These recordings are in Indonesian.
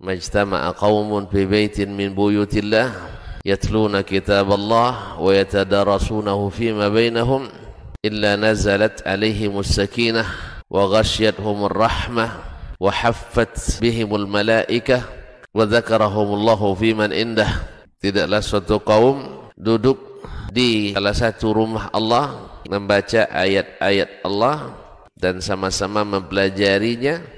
ما اجتمع قوم في بيت من بيوت الله يتلون كتاب الله ويتدارسونه فيما بينهم إلا نزلت عليهم السكينة وغشيتهم الرحمة وحفت بهم الملائكة وذكرهم Allah fi man indah tidaklah suatu kaum duduk di salah satu rumah Allah membaca ayat-ayat Allah dan sama-sama mempelajarinya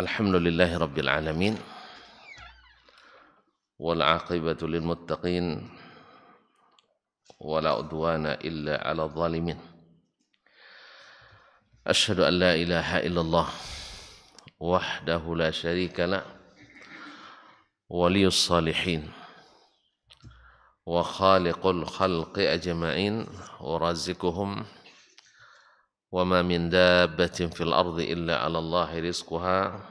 الحمد لله رب العالمين والعاقبة للمتقين ولا عدوان إلا على الظالمين أشهد أن لا إله إلا الله وحده لا شريك له ولي الصالحين وخالق الخلق أجمعين ورازقهم وما من دابة في الأرض إلا على الله رزقها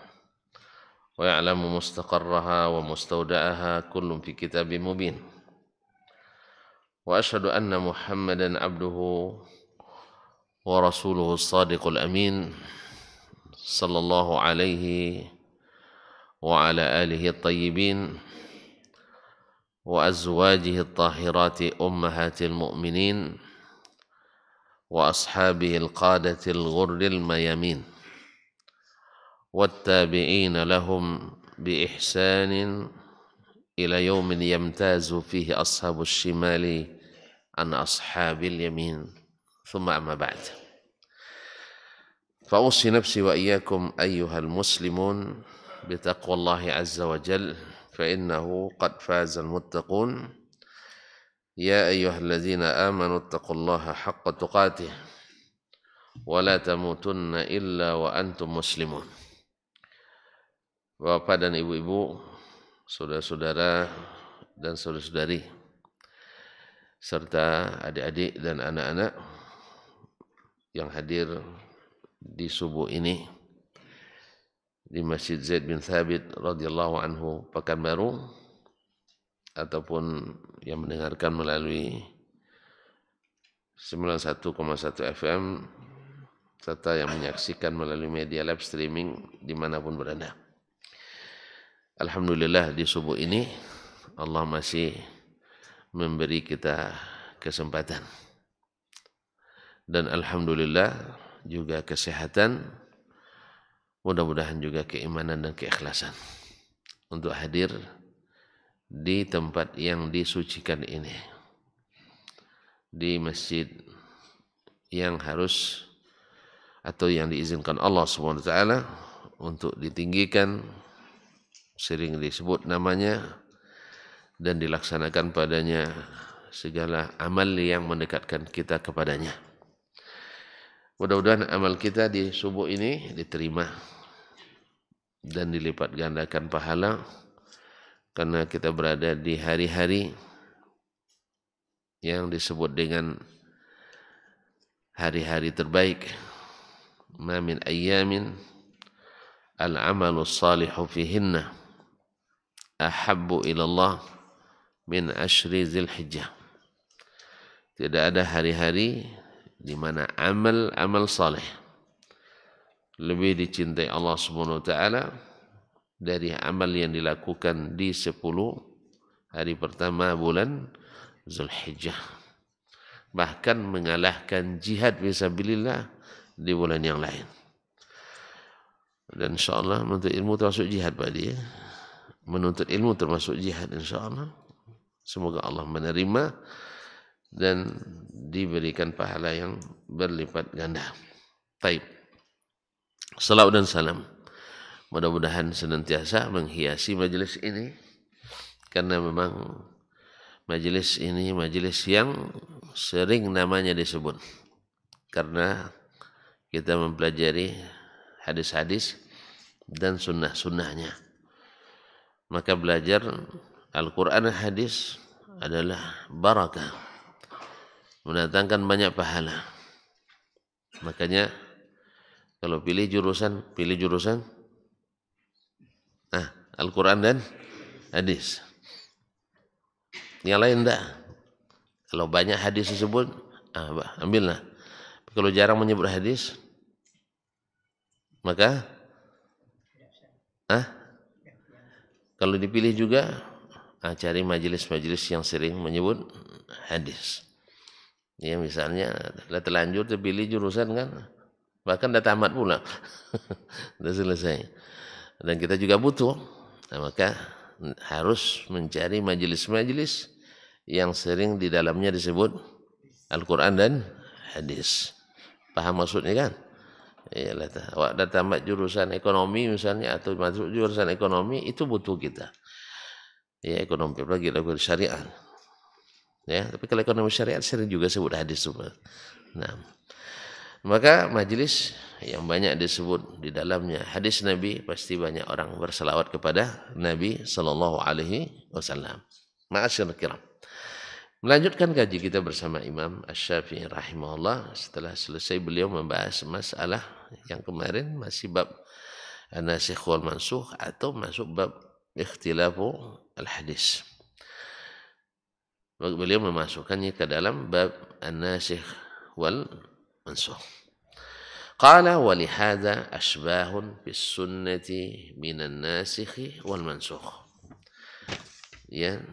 ويعلم مستقرها ومستودعها كل في كتاب مبين واشهد ان محمدا عبده ورسوله الصادق الامين صلى الله عليه وعلى اله الطيبين وازواجه الطاهرات امهات المؤمنين واصحابه القاده الغر الميامين والتابعين لهم بإحسان إلى يوم يمتاز فيه أصحاب الشمال عن أصحاب اليمين ثم أما بعد فأوصي نفسي وإياكم أيها المسلمون بتقوى الله عز وجل فإنه قد فاز المتقون يا أيها الذين آمنوا اتقوا الله حق تقاته ولا تموتن إلا وأنتم مسلمون Bapak dan ibu-ibu, saudara-saudara dan saudara-saudari, serta adik-adik dan anak-anak yang hadir di subuh ini di Masjid Zaid bin Thabit radhiyallahu anhu Pekanbaru ataupun yang mendengarkan melalui 91,1 FM serta yang menyaksikan melalui media live streaming dimanapun berada. Alhamdulillah di subuh ini Allah masih memberi kita kesempatan. Dan Alhamdulillah juga kesehatan, mudah-mudahan juga keimanan dan keikhlasan untuk hadir di tempat yang disucikan ini. Di masjid yang harus atau yang diizinkan Allah SWT untuk ditinggikan sering disebut namanya dan dilaksanakan padanya segala amal yang mendekatkan kita kepadanya. Mudah-mudahan amal kita di subuh ini diterima dan dilipat gandakan pahala karena kita berada di hari-hari yang disebut dengan hari-hari terbaik. Ma min ayyamin al-amalu salihu fihinna ahabbu ilallah min ashri zilhijjah. Tidak ada hari-hari di mana amal-amal saleh lebih dicintai Allah Subhanahu wa taala dari amal yang dilakukan di 10 hari pertama bulan Zulhijjah. Bahkan mengalahkan jihad fisabilillah di bulan yang lain. Dan insyaallah untuk ilmu termasuk jihad Pak dia. Ya menuntut ilmu termasuk jihad insya Allah. Semoga Allah menerima dan diberikan pahala yang berlipat ganda. Taib. Salam dan salam. Mudah-mudahan senantiasa menghiasi majelis ini karena memang majelis ini majelis yang sering namanya disebut karena kita mempelajari hadis-hadis dan sunnah-sunnahnya. Maka belajar Al-Quran dan hadis adalah barakah. Mendatangkan banyak pahala. Makanya kalau pilih jurusan, pilih jurusan nah, Al-Quran dan hadis. Yang lain enggak. Kalau banyak hadis disebut, ah, ambillah. Kalau jarang menyebut hadis, maka ah, kalau dipilih juga ah, cari majelis-majelis yang sering menyebut hadis. Ya misalnya sudah terlanjur terpilih jurusan kan bahkan sudah tamat pula. sudah selesai. Dan kita juga butuh. Nah, maka harus mencari majelis-majelis yang sering di dalamnya disebut Al-Quran dan hadis. Paham maksudnya kan? ya ada tambah jurusan ekonomi misalnya atau masuk jurusan ekonomi itu butuh kita ya ekonomi apalagi lagu syariah. ya tapi kalau ekonomi syariah sering juga sebut hadis tuh nah maka majelis yang banyak disebut di dalamnya hadis Nabi pasti banyak orang berselawat kepada Nabi Shallallahu Alaihi Wasallam. Maashir kiram. Melanjutkan kaji kita bersama Imam Ash-Syafi'i rahimahullah setelah selesai beliau membahas masalah yang kemarin masih bab nasikh wal mansuh atau masuk bab ikhtilafu al-hadis. Beliau memasukkannya ke dalam bab nasikh wal mansuh. قال ولهذا أشباه في السنة من الناسخ والمنسوخ ya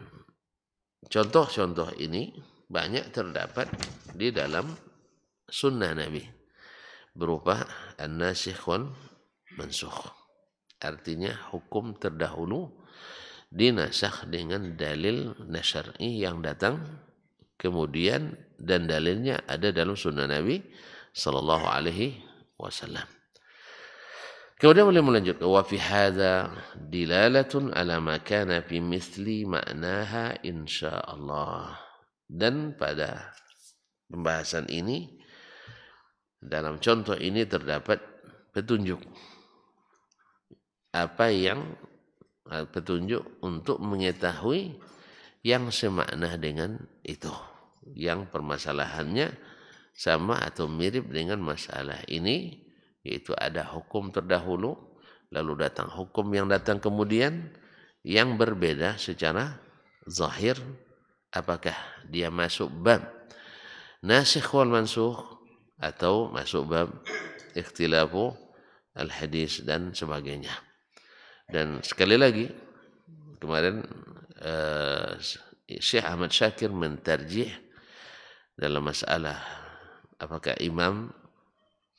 contoh-contoh ini banyak terdapat di dalam sunnah Nabi berupa an-nasikh wal mansukh. Artinya hukum terdahulu dinasakh dengan dalil nasyar'i yang datang kemudian dan dalilnya ada dalam sunnah Nabi sallallahu alaihi wasallam. Kemudian boleh melanjutkan wa fi hadza dilalatun ala ma kana fi mithli ma'naha insyaallah. Dan pada pembahasan ini dalam contoh ini terdapat petunjuk apa yang eh, petunjuk untuk mengetahui yang semakna dengan itu yang permasalahannya sama atau mirip dengan masalah ini yaitu ada hukum terdahulu lalu datang hukum yang datang kemudian yang berbeda secara zahir apakah dia masuk bab nasikh wal mansukh atau masuk bab ikhtilafu al-hadis dan sebagainya. Dan sekali lagi, kemarin uh, Syekh Ahmad Syakir mentarjih dalam masalah apakah imam,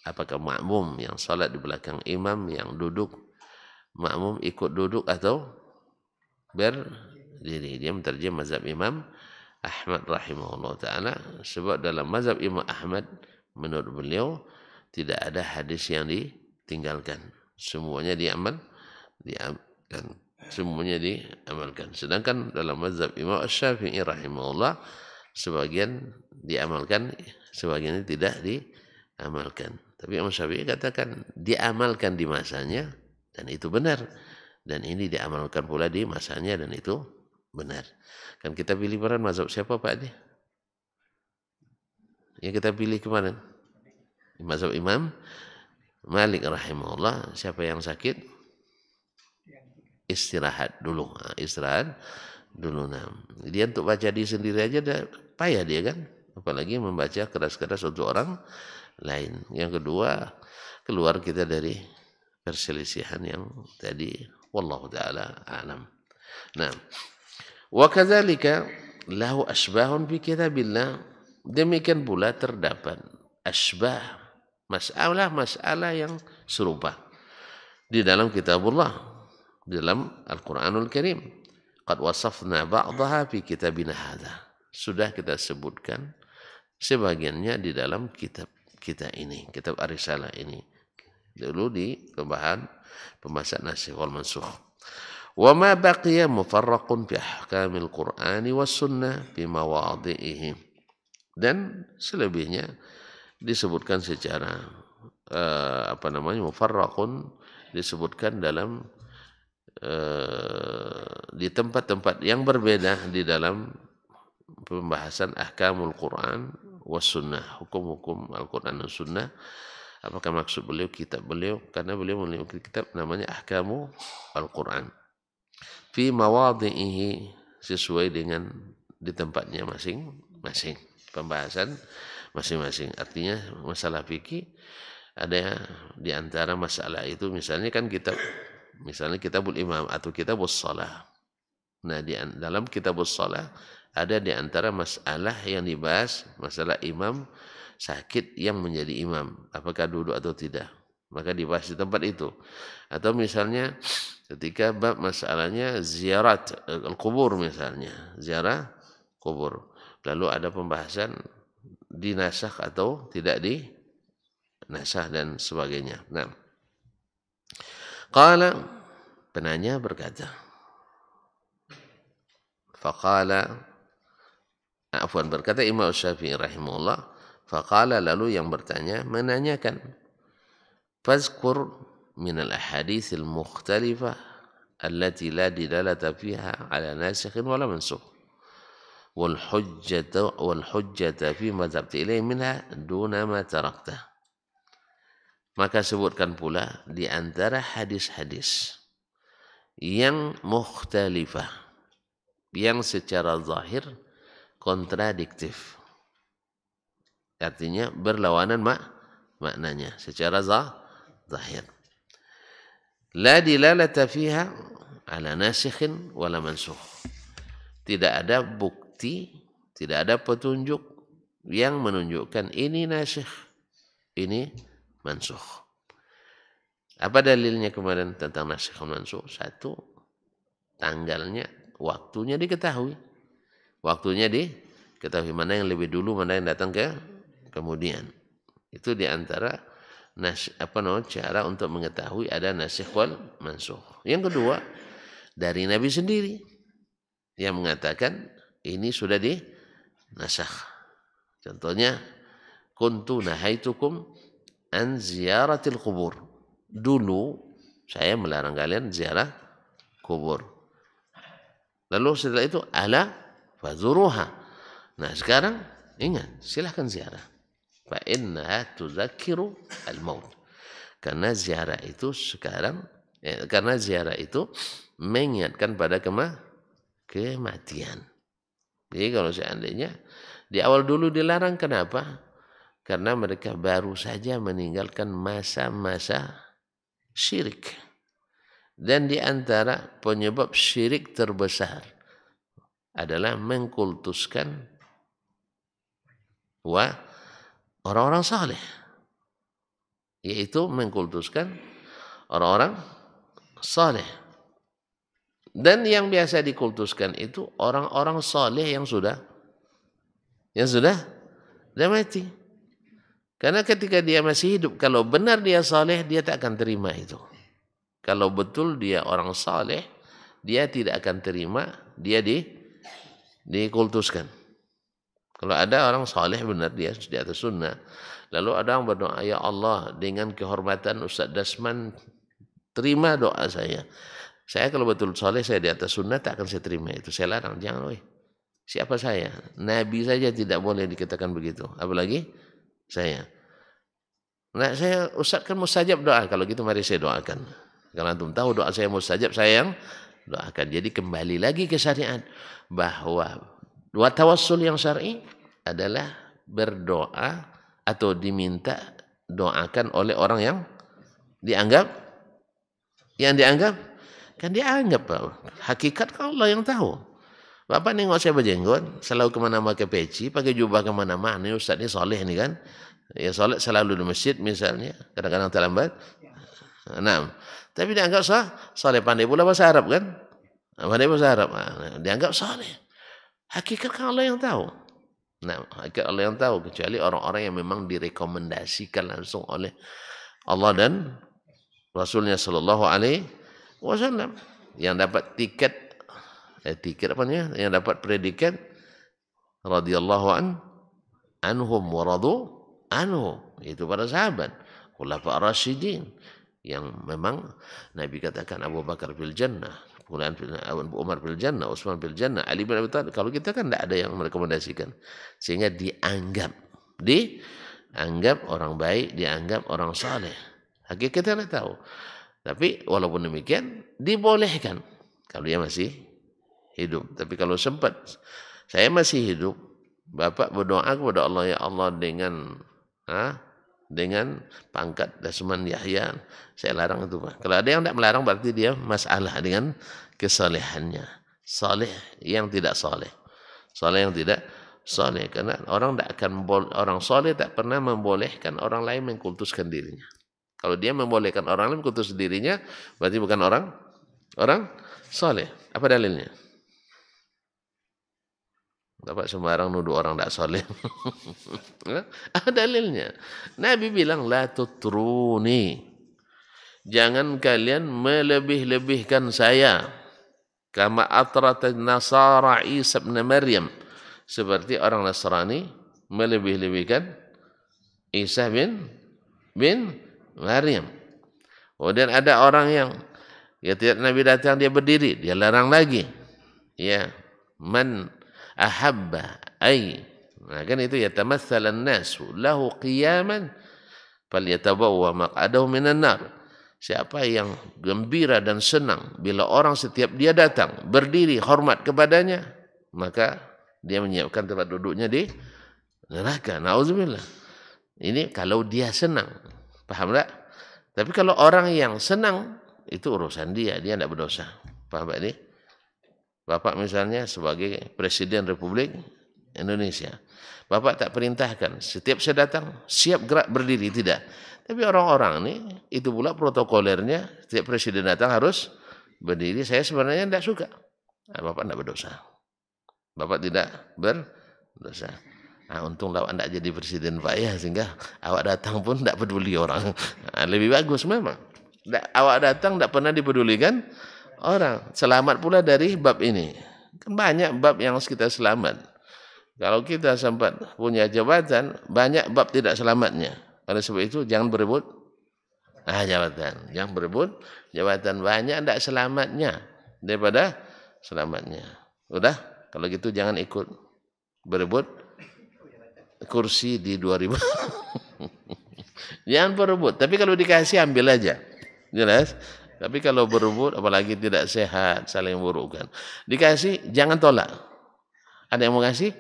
apakah makmum yang salat di belakang imam yang duduk, makmum ikut duduk atau berdiri. Dia menerjemah mazhab imam Ahmad rahimahullah ta'ala. Sebab dalam mazhab imam Ahmad, Menurut beliau tidak ada hadis yang ditinggalkan. Semuanya diamal, diamalkan. Semuanya diamalkan. Sedangkan dalam mazhab Imam Syafi'i rahimahullah sebagian diamalkan, sebagian tidak diamalkan. Tapi Imam Syafi'i katakan diamalkan di masanya dan itu benar. Dan ini diamalkan pula di masanya dan itu benar. Kan kita pilih peran mazhab siapa Pak Adi? yang kita pilih kemarin mazhab Imam Malik rahimahullah siapa yang sakit istirahat dulu istirahat dulu nam dia untuk baca di sendiri aja dah payah dia kan apalagi membaca keras-keras untuk orang lain yang kedua keluar kita dari perselisihan yang tadi wallahu taala alam nah wa lahu asbahun fi kitabillah Demikian pula terdapat asbah masalah-masalah yang serupa di dalam kitabullah di dalam Al-Qur'anul Karim. Qad wasafna ba'daha fi kitabina hadha. Sudah kita sebutkan sebagiannya di dalam kitab kita ini, kitab arisala ini. Dulu di pembahasan pembahasan nasih wal mansukh. baqiya mufarraqun bi ahkamil Qur'ani was sunnah bi mawadhi'ihim dan selebihnya disebutkan secara uh, apa namanya mufarraqun disebutkan dalam uh, di tempat-tempat yang berbeda di dalam pembahasan ahkamul Quran was sunnah hukum-hukum Al-Quran dan sunnah apakah maksud beliau kitab beliau karena beliau memiliki kitab namanya ahkamu Al-Quran fi mawadhihi sesuai dengan di tempatnya masing-masing pembahasan masing-masing. Artinya masalah fikih ada di antara masalah itu misalnya kan kita misalnya kita kitabul imam atau kita kitabus sholat. Nah, di dalam kita kitabus sholat ada di antara masalah yang dibahas masalah imam sakit yang menjadi imam apakah duduk atau tidak maka dibahas di tempat itu atau misalnya ketika bab masalahnya ziarat eh, al-kubur misalnya ziarah kubur Lalu ada pembahasan dinasah atau tidak dinasah dan sebagainya. Nah, kala penanya berkata fakala Afwan berkata Imam Syafi'i rahimullah. Faqala lalu yang bertanya menanyakan Fazkur min al-ahadithil mukhtalifah allati la didalata fiha ala nasikhin wala mansukh wal hujjata wal hujjata fi ma ilaih minha duna ma tarakta. Maka sebutkan pula di antara hadis-hadis yang mukhtalifah, yang secara zahir kontradiktif. Artinya berlawanan mak maknanya secara zah, zahir. La dilalata fiha ala nasikhin wala mansukh. Tidak ada buk bukti, tidak ada petunjuk yang menunjukkan ini nasih, ini mansuh Apa dalilnya kemarin tentang nasikh mansuh Satu, tanggalnya, waktunya diketahui. Waktunya diketahui mana yang lebih dulu, mana yang datang ke kemudian. Itu diantara nas apa no, cara untuk mengetahui ada nasih wal mansuh Yang kedua, dari Nabi sendiri yang mengatakan ini sudah di nasakh. Contohnya kuntu nahaitukum an ziyaratil kubur. Dulu saya melarang kalian ziarah kubur. Lalu setelah itu ala fazuruha. Nah sekarang ingat silahkan ziarah. Fa innaha tuzakiru al maut. Karena ziarah itu sekarang eh, karena ziarah itu mengingatkan pada kema kematian. Jadi kalau seandainya di awal dulu dilarang kenapa? Karena mereka baru saja meninggalkan masa-masa syirik. Dan di antara penyebab syirik terbesar adalah mengkultuskan wa orang-orang saleh. Yaitu mengkultuskan orang-orang saleh. Dan yang biasa dikultuskan itu orang-orang soleh yang sudah yang sudah dia mati. Karena ketika dia masih hidup, kalau benar dia soleh, dia tak akan terima itu. Kalau betul dia orang soleh, dia tidak akan terima, dia di dikultuskan. Kalau ada orang soleh benar dia di atas sunnah. Lalu ada yang berdoa, ya Allah dengan kehormatan Ustaz Dasman, terima doa saya. Saya kalau betul soleh, saya di atas sunnah, tak akan saya terima itu. Saya larang, jangan weh. Siapa saya? Nabi saja tidak boleh dikatakan begitu. Apalagi saya. Nah, saya usahakan kan mustajab doa. Kalau gitu mari saya doakan. Kalau antum tahu doa saya mustajab, saya yang doakan. Jadi kembali lagi ke syariat. Bahwa watawassul yang syar'i adalah berdoa atau diminta doakan oleh orang yang dianggap yang dianggap Kan dia anggap hakikat kan Allah yang tahu. Bapak nengok saya berjenggot, selalu kemana mana ke peci, pakai jubah kemana mana ini ustaz ni soleh ni kan. Ya soleh selalu di masjid misalnya, kadang-kadang terlambat. Enam. Tapi dianggap sah, soleh pandai pula bahasa Arab kan. Pandai bahasa Arab. Ah, anggap soleh. Hakikat kan Allah yang tahu. enam hakikat Allah yang tahu. Kecuali orang-orang yang memang direkomendasikan langsung oleh Allah dan Rasulnya Sallallahu Alaihi wasallam yang dapat tiket eh, tiket apa ya yang dapat predikat radhiyallahu an anhum wa anhu itu para sahabat khulafa rasyidin yang memang Nabi katakan Abu Bakar fil jannah Abu Umar fil jannah Utsman fil jannah Ali bin Abi Thalib kalau kita kan tidak ada yang merekomendasikan sehingga dianggap dianggap orang baik dianggap orang saleh hakikatnya tahu tapi walaupun demikian dibolehkan kalau dia masih hidup. Tapi kalau sempat saya masih hidup, Bapak berdoa kepada Allah ya Allah dengan ha, dengan pangkat Dasman Yahya saya larang itu Pak. Kalau ada yang tidak melarang berarti dia masalah dengan kesalehannya. Saleh yang tidak saleh. Saleh yang tidak saleh karena orang tidak akan orang saleh tak pernah membolehkan orang lain mengkultuskan dirinya. Kalau dia membolehkan orang lain kutus dirinya, berarti bukan orang orang soleh. Apa dalilnya? Dapat sembarang nuduh orang tidak soleh. Apa dalilnya? Nabi bilang, La tutruni. Jangan kalian melebih-lebihkan saya. Kama atrat nasara Isa bin Maryam. Seperti orang Nasrani melebih-lebihkan Isa bin bin Maryam. Kemudian ada orang yang ketika Nabi datang dia berdiri, dia larang lagi. Ya, man ahabba ay. Nah, kan itu ya tamassal nasu lahu qiyaman falyatabawwa maq'adahu minan nar. Siapa yang gembira dan senang bila orang setiap dia datang berdiri hormat kepadanya, maka dia menyiapkan tempat duduknya di neraka. Nauzubillah. Ini kalau dia senang, Paham enggak? Tapi kalau orang yang senang, itu urusan dia, dia tidak berdosa. Paham enggak ini? Bapak misalnya sebagai Presiden Republik Indonesia. Bapak tak perintahkan, setiap saya datang, siap gerak berdiri, tidak. Tapi orang-orang ini, itu pula protokolernya, setiap Presiden datang harus berdiri, saya sebenarnya tidak suka. Nah, Bapak tidak berdosa. Bapak tidak berdosa. Nah, untung lawan tidak jadi presiden Pak ya sehingga awak datang pun tidak peduli orang. Nah, lebih bagus memang. Nggak, awak datang tidak pernah dipedulikan orang. Selamat pula dari bab ini. Kan banyak bab yang harus kita selamat. Kalau kita sempat punya jabatan, banyak bab tidak selamatnya. Oleh sebab itu jangan berebut ah jabatan. Jangan berebut jabatan banyak tidak selamatnya daripada selamatnya. Udah, kalau gitu jangan ikut berebut kursi di 2000. Jangan berebut, tapi kalau dikasih ambil aja. Jelas? Tapi kalau berebut apalagi tidak sehat, saling burukkan. Dikasih jangan tolak. Ada yang mau kasih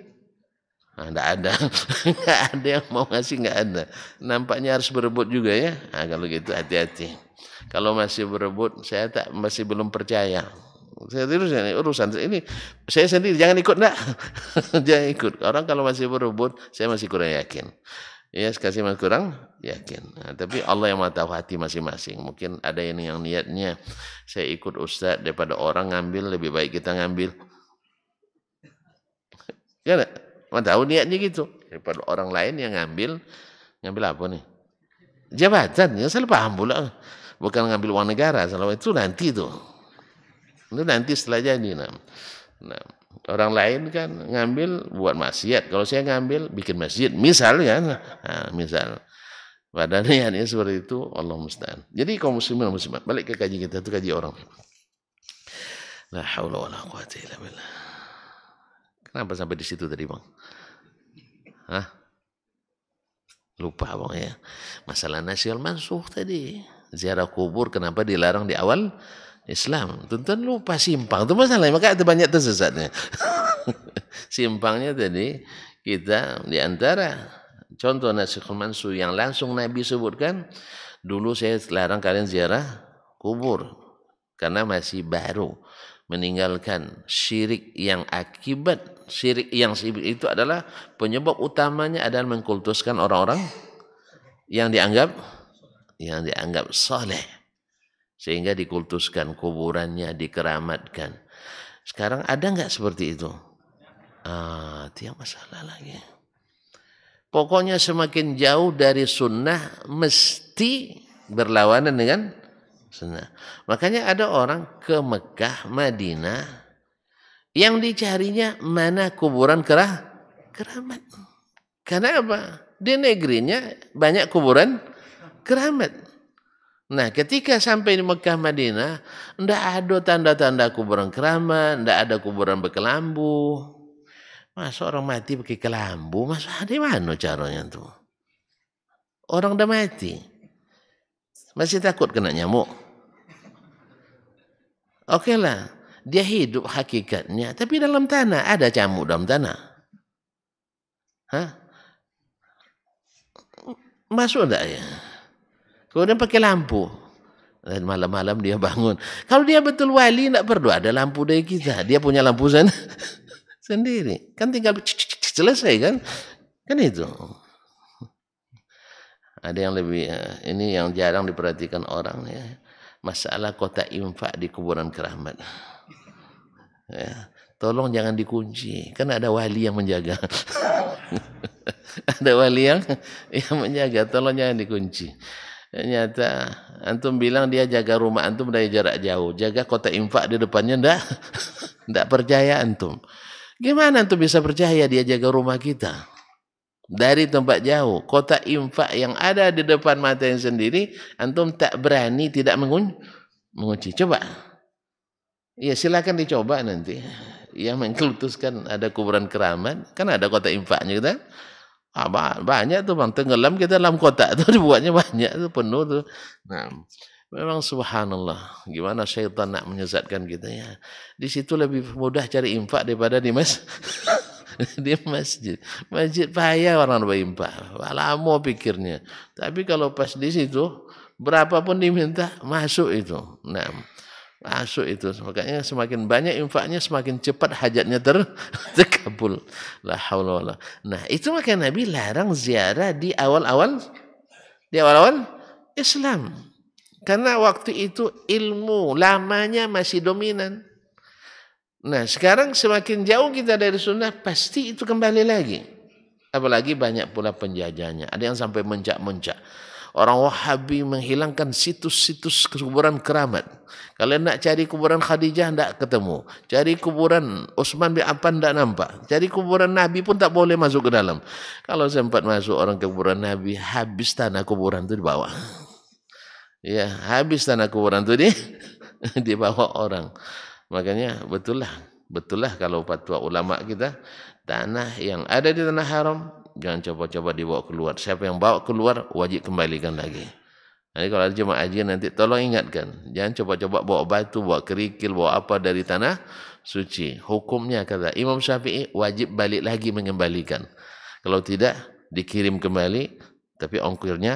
Nah, ada. enggak ada yang mau kasih enggak ada. Nampaknya harus berebut juga ya. Nah, kalau gitu hati-hati. Kalau masih berebut, saya tak masih belum percaya. Saya ini urusan ini saya sendiri jangan ikut nak jangan ikut orang kalau masih berebut saya masih kurang yakin ya yes, kasih mas kurang yakin nah, tapi Allah yang tahu hati masing-masing mungkin ada yang yang niatnya saya ikut ustaz daripada orang ngambil lebih baik kita ngambil ya mau tahu niatnya gitu daripada orang lain yang ngambil ngambil apa nih jabatan ya saya paham pula bukan ngambil uang negara selama itu nanti tuh itu nanti setelah jadi. Nah. Nah, orang lain kan ngambil buat maksiat. Kalau saya ngambil bikin masjid, misalnya, nah, nah, misal. Padahal niatnya seperti itu, Allah musta'an. Jadi kaum muslimin muslimat, balik ke kaji kita itu kaji orang. La haula wala illa billah. Kenapa sampai di situ tadi, Bang? Hah? Lupa, Bang ya. Masalah nasional mansuh tadi. Ziarah kubur kenapa dilarang di awal? Islam. Tuan-tuan lupa simpang. Itu masalahnya. Maka ada banyak tersesatnya. Simpangnya tadi kita diantara, contoh Nasihul Mansur yang langsung Nabi sebutkan. Dulu saya larang kalian ziarah kubur. Karena masih baru meninggalkan syirik yang akibat syirik yang syirik itu adalah penyebab utamanya adalah mengkultuskan orang-orang yang dianggap yang dianggap soleh sehingga dikultuskan kuburannya, dikeramatkan. Sekarang ada nggak seperti itu? Ah, tiap masalah lagi. Pokoknya semakin jauh dari sunnah mesti berlawanan dengan sunnah. Makanya ada orang ke Mekah, Madinah yang dicarinya mana kuburan kerah keramat. Karena apa? Di negerinya banyak kuburan keramat. Nah, ketika sampai di Mekah Madinah, ndak ada tanda-tanda kuburan kerama ndak ada kuburan berkelambu Masa orang mati pakai kelambu, masa ada mana caranya tuh? Orang dah mati. Masih takut kena nyamuk. Oke lah, dia hidup hakikatnya, tapi dalam tanah ada camuk dalam tanah. Hah? Masuk enggak ya? Kemudian pakai lampu. Dan malam-malam dia bangun. Kalau dia betul wali, tidak perlu ada lampu dari kita. Dia punya lampu sana sendiri. Kan tinggal selesai kan? Kan itu. Ada yang lebih, eh, ini yang jarang diperhatikan orang ya. Masalah kota infak di kuburan keramat. Ya. Tolong jangan dikunci, kan ada wali yang menjaga. ada wali yang yang menjaga, tolong jangan dikunci. Ternyata antum bilang dia jaga rumah antum dari jarak jauh, jaga kota infak di depannya ndak ndak percaya antum. Gimana antum bisa percaya dia jaga rumah kita? Dari tempat jauh, kota infak yang ada di depan mata yang sendiri, antum tak berani tidak mengun mengunci. Coba. Ya silakan dicoba nanti. Yang mengkultuskan ada kuburan keramat, kan ada kota infaknya kita. Gitu Ha, banyak tu bang. Tenggelam kita dalam kotak tu. Dibuatnya banyak tu. Penuh tu. Nah. Memang subhanallah. Gimana syaitan nak menyesatkan kita ya. Di situ lebih mudah cari infak daripada di mas di masjid. Masjid payah orang berimpak. Lama pikirnya. Tapi kalau pas di situ, berapapun diminta, masuk itu. Nah. Masuk itu. Makanya semakin banyak infaknya semakin cepat hajatnya ter terkabul. La haula wala. Nah, itu makanya Nabi larang ziarah di awal-awal di awal-awal Islam. Karena waktu itu ilmu lamanya masih dominan. Nah, sekarang semakin jauh kita dari sunnah, pasti itu kembali lagi. Apalagi banyak pula penjajahnya. Ada yang sampai mencak-mencak Orang Wahabi menghilangkan situs-situs kuburan keramat. Kalau nak cari kuburan Khadijah tidak ketemu. Cari kuburan Osman bin Affan tak nampak. Cari kuburan Nabi pun tak boleh masuk ke dalam. Kalau sempat masuk orang ke kuburan Nabi, habis tanah kuburan itu dibawa. Ya, habis tanah kuburan itu di, bawah orang. Makanya betullah. Betullah kalau fatwa ulama kita tanah yang ada di tanah haram Jangan coba-coba dibawa keluar. Siapa yang bawa keluar, wajib kembalikan lagi. Jadi kalau ada jemaah haji nanti tolong ingatkan. Jangan coba-coba bawa batu, bawa kerikil, bawa apa dari tanah suci. Hukumnya kata Imam Syafi'i wajib balik lagi mengembalikan. Kalau tidak dikirim kembali tapi ongkirnya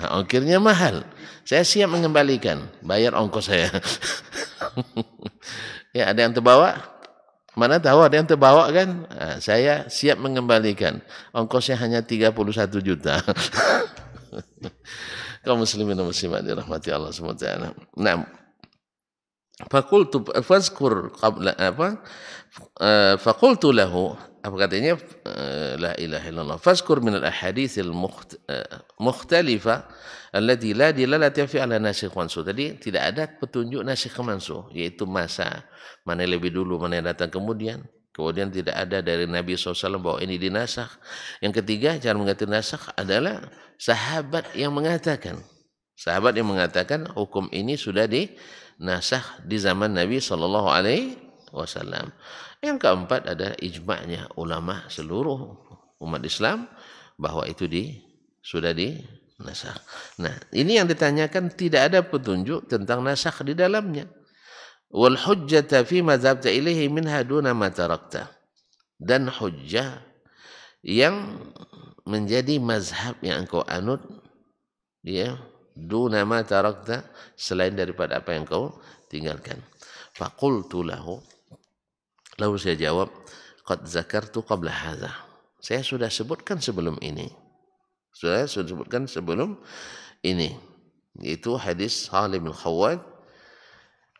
nah, ongkirnya mahal. Saya siap mengembalikan, bayar ongkos saya. ya, ada yang terbawa? Mana tahu ada yang terbawa kan? Nah, saya siap mengembalikan. Ongkosnya hanya 31 juta. Kau muslimin dan muslimat dirahmati Allah SWT. Nah, fakultu fazkur qabla apa? Ah, fakultu lahu apa katanya? Ah, la ilaha illallah. Fazkur min al-ahadithil mukhtalifah. Ah, alladzi la dilalati fi ala nasikh mansuh. Tadi tidak ada petunjuk nasikh mansuh yaitu masa mana lebih dulu mana yang datang kemudian. Kemudian tidak ada dari Nabi SAW bahwa ini dinasakh. Yang ketiga cara mengatur nasakh adalah sahabat yang mengatakan. Sahabat yang mengatakan hukum ini sudah dinasakh di zaman Nabi saw Wasallam. Yang keempat ada ijma'nya ulama seluruh umat Islam bahwa itu di sudah di nasakh. Nah, ini yang ditanyakan tidak ada petunjuk tentang nasakh di dalamnya. Wal hujjata fi ma dzabta ilaihi minha duna ma tarakta. Dan hujjah yang menjadi mazhab yang engkau anut ya duna ma tarakta selain daripada apa yang kau tinggalkan. Faqultu lahu lalu saya jawab qad zakartu qabla hadza. Saya sudah sebutkan sebelum ini. Sudah saya sebutkan sebelum ini. itu hadis Halim bin Khawad.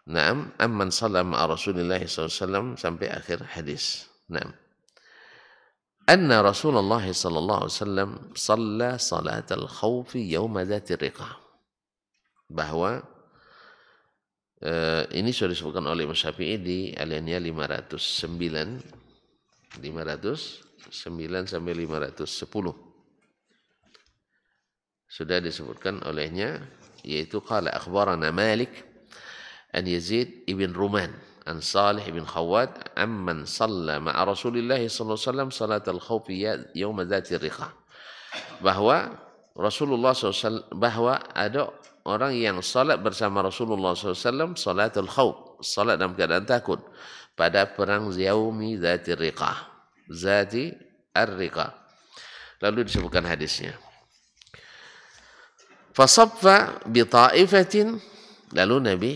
Naam, amman salam Rasulullah SAW sampai akhir hadis. Naam. Anna Rasulullah SAW salla salat al-khawf yawm dhati riqah. Bahwa uh, ini sudah disebutkan oleh Imam Syafi'i di aliannya 509 509 sampai 510. sudah disebutkan olehnya yaitu qala akhbarana Malik an Yazid ibn Ruman an Salih ibn Khawad amman salla ma'a Rasulillah sallallahu alaihi wasallam salat al-khawfi yaum dzati riqah bahwa Rasulullah SAW bahwa ada orang yang salat bersama Rasulullah SAW salatul khawf salat dalam keadaan takut pada perang Yaumi Zati Riqah Zati Ar-Riqah lalu disebutkan hadisnya Fasabfa bi taifatin lalu Nabi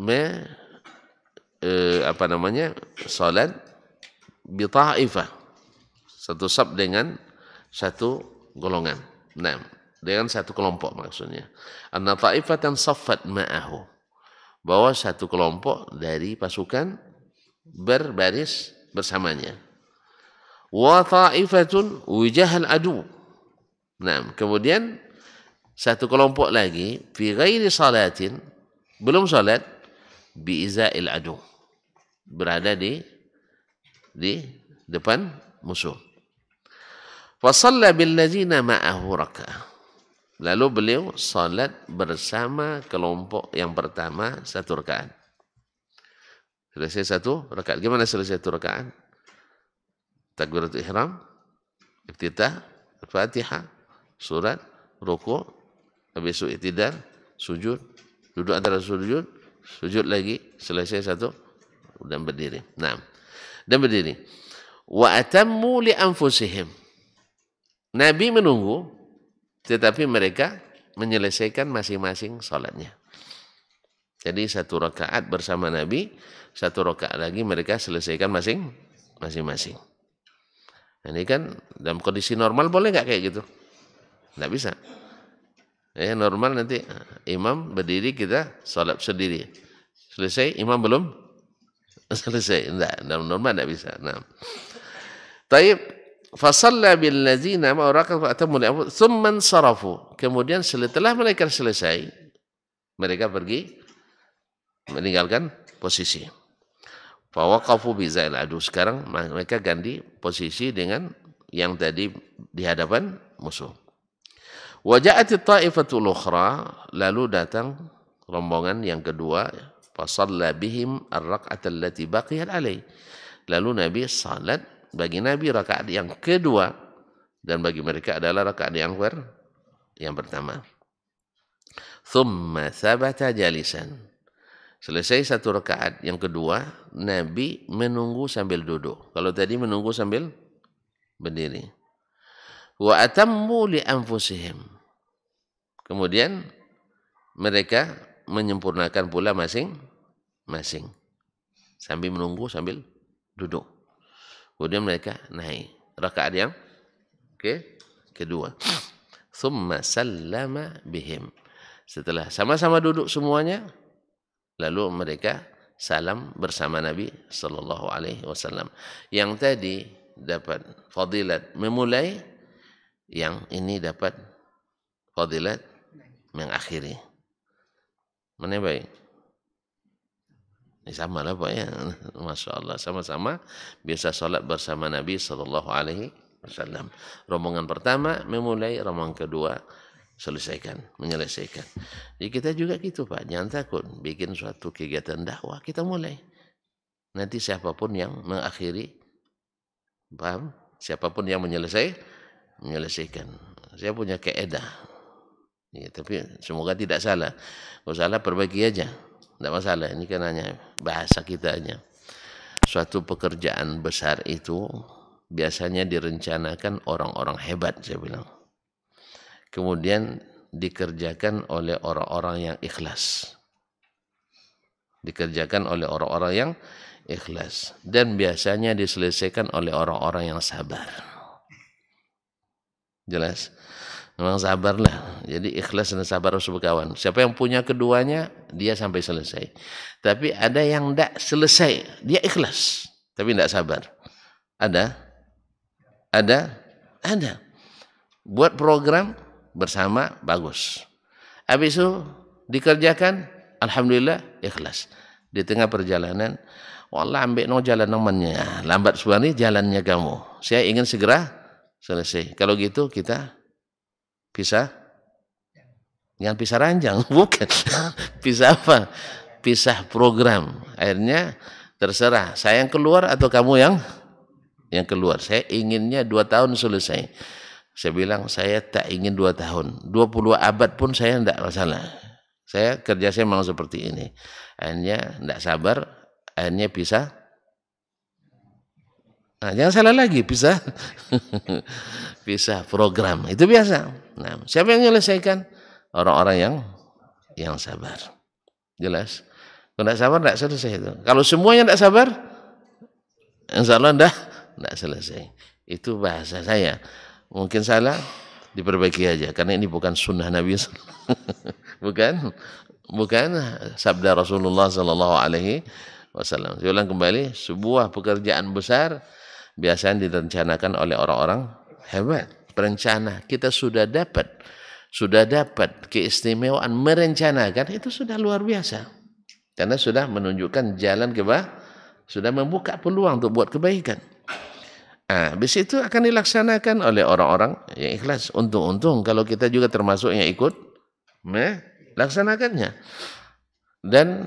me eh, apa namanya? salat bi ta'ifa Satu sab dengan satu golongan. Naam. Dengan satu kelompok maksudnya. Anna taifatan saffat ma'ahu. Bahwa satu kelompok dari pasukan berbaris bersamanya. Wa taifatun wijahal adu. Naam. Kemudian satu kelompok lagi fi ghairi salatin belum salat bi izail adu berada di di depan musuh fa salla bil ladzina ma'ahu rak'ah lalu beliau salat bersama kelompok yang pertama satu rakaat selesai satu rakaat gimana selesai satu rakaat takbiratul ihram iftitah al-fatihah surat ruku' habis dan sujud duduk antara sujud sujud lagi selesai satu dan berdiri nah dan berdiri wa atammu li anfusihim nabi menunggu tetapi mereka menyelesaikan masing-masing salatnya jadi satu rakaat bersama nabi satu rakaat lagi mereka selesaikan masing masing-masing ini kan dalam kondisi normal boleh nggak kayak gitu nggak bisa eh normal nanti imam berdiri kita sholat sendiri. Selesai imam belum? Selesai. Enggak, normal enggak bisa. Nah. Taib fasalla bil ladzina ma raqab atamul thumma sarafu. Kemudian setelah mereka selesai, mereka pergi meninggalkan posisi. Fawaqafu bi zail adu. Sekarang mereka ganti posisi dengan yang tadi di hadapan musuh. Taifah ta'ifatul ukhra, lalu datang rombongan yang kedua, fasalla bihim ar-raq'at allati baqiyat alai. Lalu Nabi salat bagi Nabi rakaat yang kedua dan bagi mereka adalah rakaat yang ber, yang pertama. Thumma thabata jalisan. Selesai satu rakaat yang kedua, Nabi menunggu sambil duduk. Kalau tadi menunggu sambil berdiri. Wa atammu li anfusihim. Kemudian mereka menyempurnakan pula masing-masing. Sambil menunggu, sambil duduk. Kemudian mereka naik. Rakaat yang ke kedua. Thumma sallama bihim. Setelah sama-sama duduk semuanya, lalu mereka salam bersama Nabi Shallallahu Alaihi Wasallam. Yang tadi dapat fadilat memulai, yang ini dapat fadilat mengakhiri. Mana baik? Ini ya, sama lah Pak ya. Masya Allah. Sama-sama biasa sholat bersama Nabi Sallallahu Alaihi Wasallam. Rombongan pertama memulai, rombongan kedua selesaikan, menyelesaikan. Jadi ya, kita juga gitu Pak. Jangan takut bikin suatu kegiatan dakwah. Kita mulai. Nanti siapapun yang mengakhiri, paham? Siapapun yang menyelesaikan, menyelesaikan. Saya punya keedah Ya, tapi semoga tidak salah. Kalau salah perbaiki aja. Tidak masalah, ini kan hanya bahasa kita hanya. Suatu pekerjaan besar itu biasanya direncanakan orang-orang hebat, saya bilang. Kemudian dikerjakan oleh orang-orang yang ikhlas. Dikerjakan oleh orang-orang yang ikhlas. Dan biasanya diselesaikan oleh orang-orang yang sabar. Jelas? Memang sabarlah. Jadi ikhlas dan sabar harus berkawan. Siapa yang punya keduanya, dia sampai selesai. Tapi ada yang tidak selesai. Dia ikhlas, tapi tidak sabar. Ada? Ada? Ada. Buat program bersama, bagus. Habis itu dikerjakan, Alhamdulillah ikhlas. Di tengah perjalanan, Wallah ambil no jalan namanya Lambat suani jalannya kamu. Saya ingin segera selesai. Kalau gitu kita bisa Jangan pisah ranjang, bukan. pisah apa? Pisah program. Akhirnya terserah, saya yang keluar atau kamu yang yang keluar. Saya inginnya dua tahun selesai. Saya bilang saya tak ingin dua tahun. dua puluh abad pun saya tidak masalah. Saya kerja saya memang seperti ini. Akhirnya tidak sabar, akhirnya bisa, Nah, jangan salah lagi, bisa, pisah program. Itu biasa. Nah, siapa yang menyelesaikan? Orang-orang yang yang sabar. Jelas. Kalau tidak sabar, tidak selesai itu. Kalau semuanya tidak sabar, insya Allah tidak, tidak selesai. Itu bahasa saya. Mungkin salah, diperbaiki aja. Karena ini bukan sunnah Nabi Bukan, bukan sabda Rasulullah Sallallahu Alaihi Wasallam. Saya ulang kembali, sebuah pekerjaan besar biasanya direncanakan oleh orang-orang hebat berencana, kita sudah dapat sudah dapat keistimewaan merencanakan itu sudah luar biasa. Karena sudah menunjukkan jalan ke bawah, sudah membuka peluang untuk buat kebaikan. Nah, habis itu akan dilaksanakan oleh orang-orang yang ikhlas. Untung-untung kalau kita juga termasuk yang ikut melaksanakannya. Dan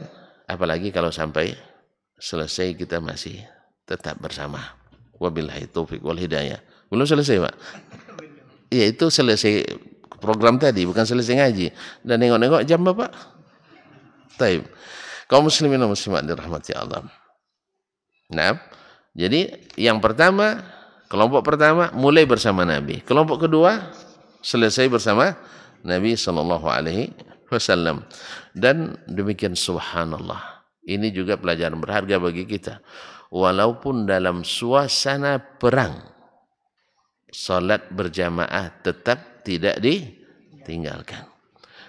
apalagi kalau sampai selesai kita masih tetap bersama. Wabillahi taufik wal hidayah. Belum selesai, Pak ya itu selesai program tadi bukan selesai ngaji dan nengok-nengok jam bapak taib kaum muslimin dan muslimat dirahmati Allah nah jadi yang pertama kelompok pertama mulai bersama Nabi kelompok kedua selesai bersama Nabi sallallahu Alaihi Wasallam dan demikian Subhanallah ini juga pelajaran berharga bagi kita walaupun dalam suasana perang salat berjamaah tetap tidak ditinggalkan.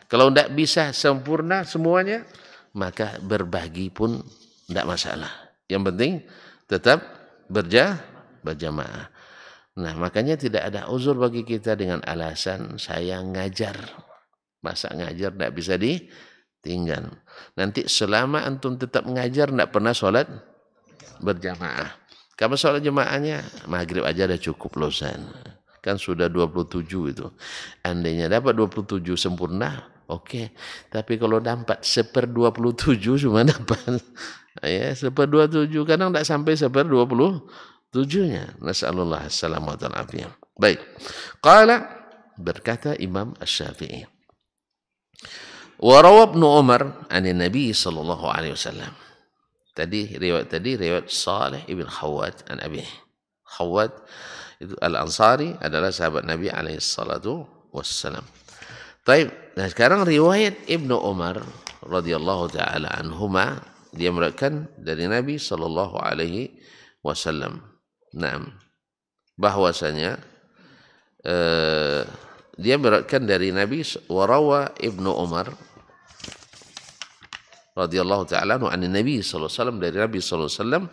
Kalau tidak bisa sempurna semuanya, maka berbagi pun tidak masalah. Yang penting tetap berja berjamaah. Nah, makanya tidak ada uzur bagi kita dengan alasan saya ngajar. Masa ngajar tidak bisa ditinggal. Nanti selama antum tetap ngajar tidak pernah sholat berjamaah. Kapan sholat jemaahnya? Maghrib aja udah cukup loh sen. Kan sudah 27 itu. Andainya dapat 27 sempurna, oke. Okay. Tapi kalau dapat seper 27 cuma dapat. ya, seper 27. Kadang tidak sampai seper 27-nya. Nas'alullah assalamualaikum Baik. Qala berkata Imam Asy-Syafi'i. Wa Umar 'an Nabi sallallahu alaihi wasallam. tadi riwayat tadi riwayat Saleh ibn Khawat an Abi Khawat itu Al Ansari adalah sahabat Nabi alaihi salatu wassalam. Baik, Nah sekarang riwayat Ibnu Umar radhiyallahu taala anhuma dia meriwayatkan dari Nabi sallallahu alaihi wasallam. Naam. Bahwasanya eh, dia meriwayatkan dari Nabi wa warawa Ibnu Umar رضي الله تعالى عنه عن النبي صلى الله عليه وسلم النبي صلى الله عليه وسلم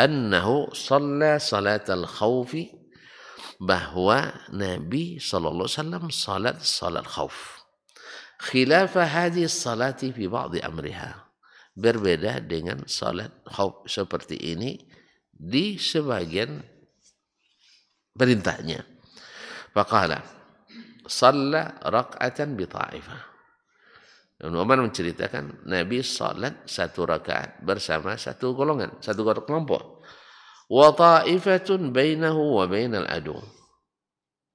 أنه صلى صلاة الخوف بهو نبي صلى الله عليه وسلم صلاة صلاة الخوف خلاف هذه الصلاة في بعض أمرها berbeda dengan صلاة خوف seperti ini di sebagian perintahnya. فقال صلى ركعة بطائفة Ibn Umar menceritakan Nabi salat satu rakaat bersama satu golongan, satu kelompok. Wa ta'ifatun bainahu wa bainal adu.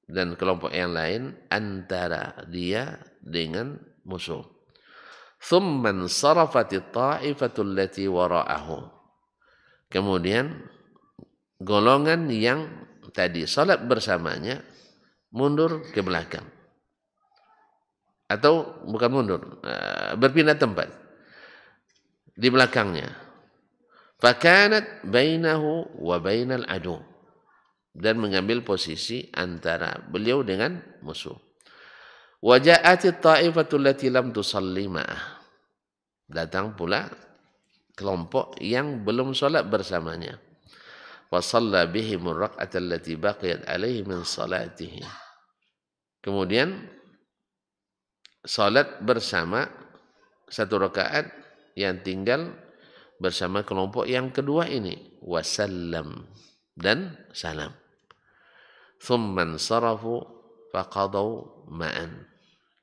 Dan kelompok yang lain antara dia dengan musuh. Thumma sarafatit ta'ifatul lati wara'ahu. Kemudian golongan yang tadi salat bersamanya mundur ke belakang atau bukan mundur eh, berpindah tempat di belakangnya fakanat bainahu wa bainal adu dan mengambil posisi antara beliau dengan musuh waja'ati ta'ifatul lati lam datang pula kelompok yang belum sholat bersamanya wa shalla bihim raq'atal lati baqiyat alaihi min salatihi kemudian salat bersama satu rakaat yang tinggal bersama kelompok yang kedua ini wasallam dan salam thumman sarafu faqadau ma'an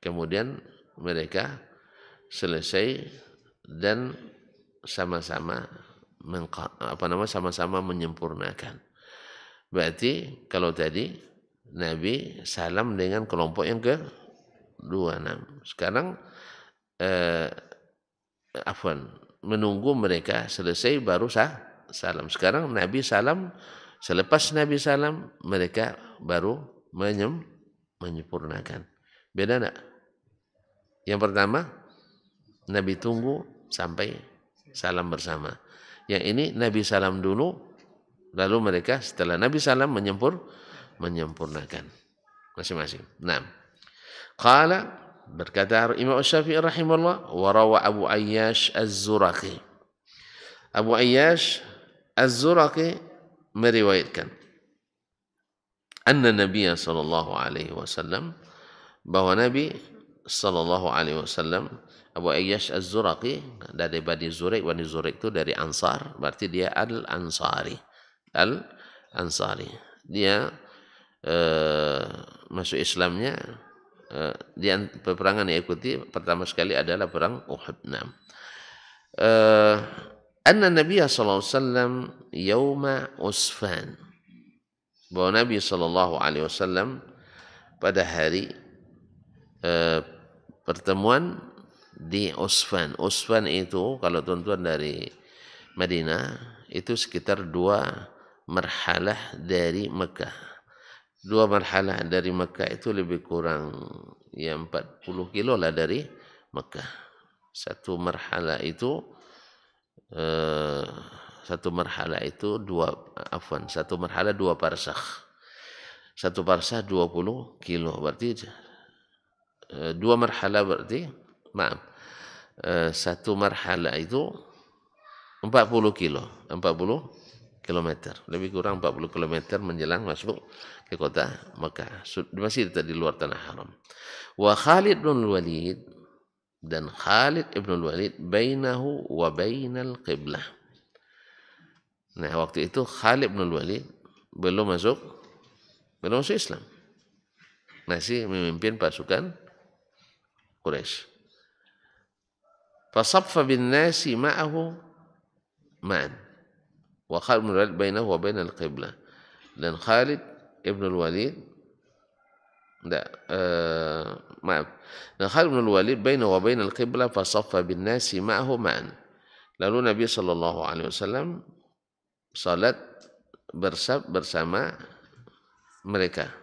kemudian mereka selesai dan sama-sama apa nama sama-sama menyempurnakan berarti kalau tadi Nabi salam dengan kelompok yang ke dua enam Sekarang eh, afwan, menunggu mereka selesai baru sah, salam. Sekarang Nabi salam, selepas Nabi salam mereka baru menyem, menyempurnakan. Beda enggak? Yang pertama Nabi tunggu sampai salam bersama. Yang ini Nabi salam dulu lalu mereka setelah Nabi salam menyempur menyempurnakan masing-masing. Nah. قال berkata Imam Syafi'i rahimahullah wa rawa Abu Ayyash Az-Zuraqi Abu Ayyash Az-Zuraqi meriwayatkan anna Nabi sallallahu alaihi wasallam bahwa Nabi sallallahu alaihi wasallam Abu Ayyash Az-Zuraqi dari Bani Zurek Bani Zurek itu dari Ansar berarti dia Al-Ansari Al-Ansari dia eh, masuk Islamnya Eh, di peperangan yang ikuti pertama sekali adalah perang Uhud. Naam. Eh, anna Nabi sallallahu alaihi wasallam yauma Usfan. Bahwa Nabi sallallahu alaihi wasallam pada hari eh, pertemuan di Usfan. Usfan itu kalau tuan-tuan dari Madinah itu sekitar dua merhalah dari Mekah. dua marhalah dari Mekah itu lebih kurang ya 40 kilo lah dari Mekah. Satu marhalah itu eh, satu marhalah itu dua afwan, satu marhalah dua parsakh. Satu dua 20 kilo berarti eh, dua marhalah berarti maaf. Eh, satu marhalah itu 40 kilo, 40 kilometer. Lebih kurang 40 kilometer menjelang masuk di kota Mekah masih di luar tanah haram wa Khalid bin Walid dan Khalid bin Walid bainahu wa bainal qiblah nah waktu itu Khalid bin Walid belum masuk belum masuk Islam masih memimpin pasukan Quraisy fasaffa bin nasi ma'ahu ma'an wa Khalid bin Walid bainahu wa bainal qiblah dan Khalid Ibnu Walid enggak eh, maaf Khalid bin Walid baina wa baina al qibla fa saffa bin nasi ma'ahu ma'an lalu Nabi sallallahu alaihi wasallam salat bersab bersama mereka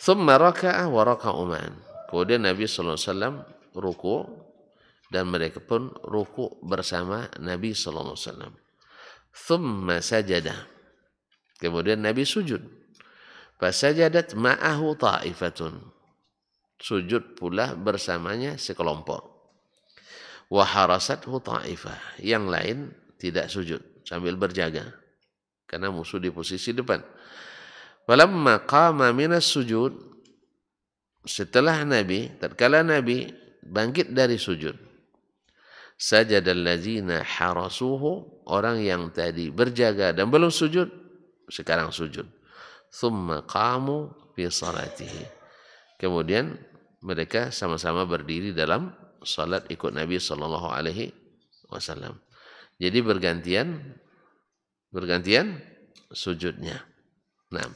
thumma raka'a wa raka'u ma'an kemudian Nabi sallallahu alaihi wasallam ruku dan mereka pun ruku bersama Nabi sallallahu alaihi wasallam thumma sajadah kemudian Nabi sujud Fasajadat ma'ahu ta'ifatun. Sujud pula bersamanya sekelompok. Waharasathu ta'ifah. Yang lain tidak sujud sambil berjaga. Karena musuh di posisi depan. Walamma qama minas sujud. Setelah Nabi, terkala Nabi bangkit dari sujud. Sajadal ladzina harasuhu. Orang yang tadi berjaga dan belum sujud, sekarang sujud summa qamu fi salatihi. Kemudian mereka sama-sama berdiri dalam salat ikut Nabi sallallahu alaihi wasallam. Jadi bergantian bergantian sujudnya. Nah.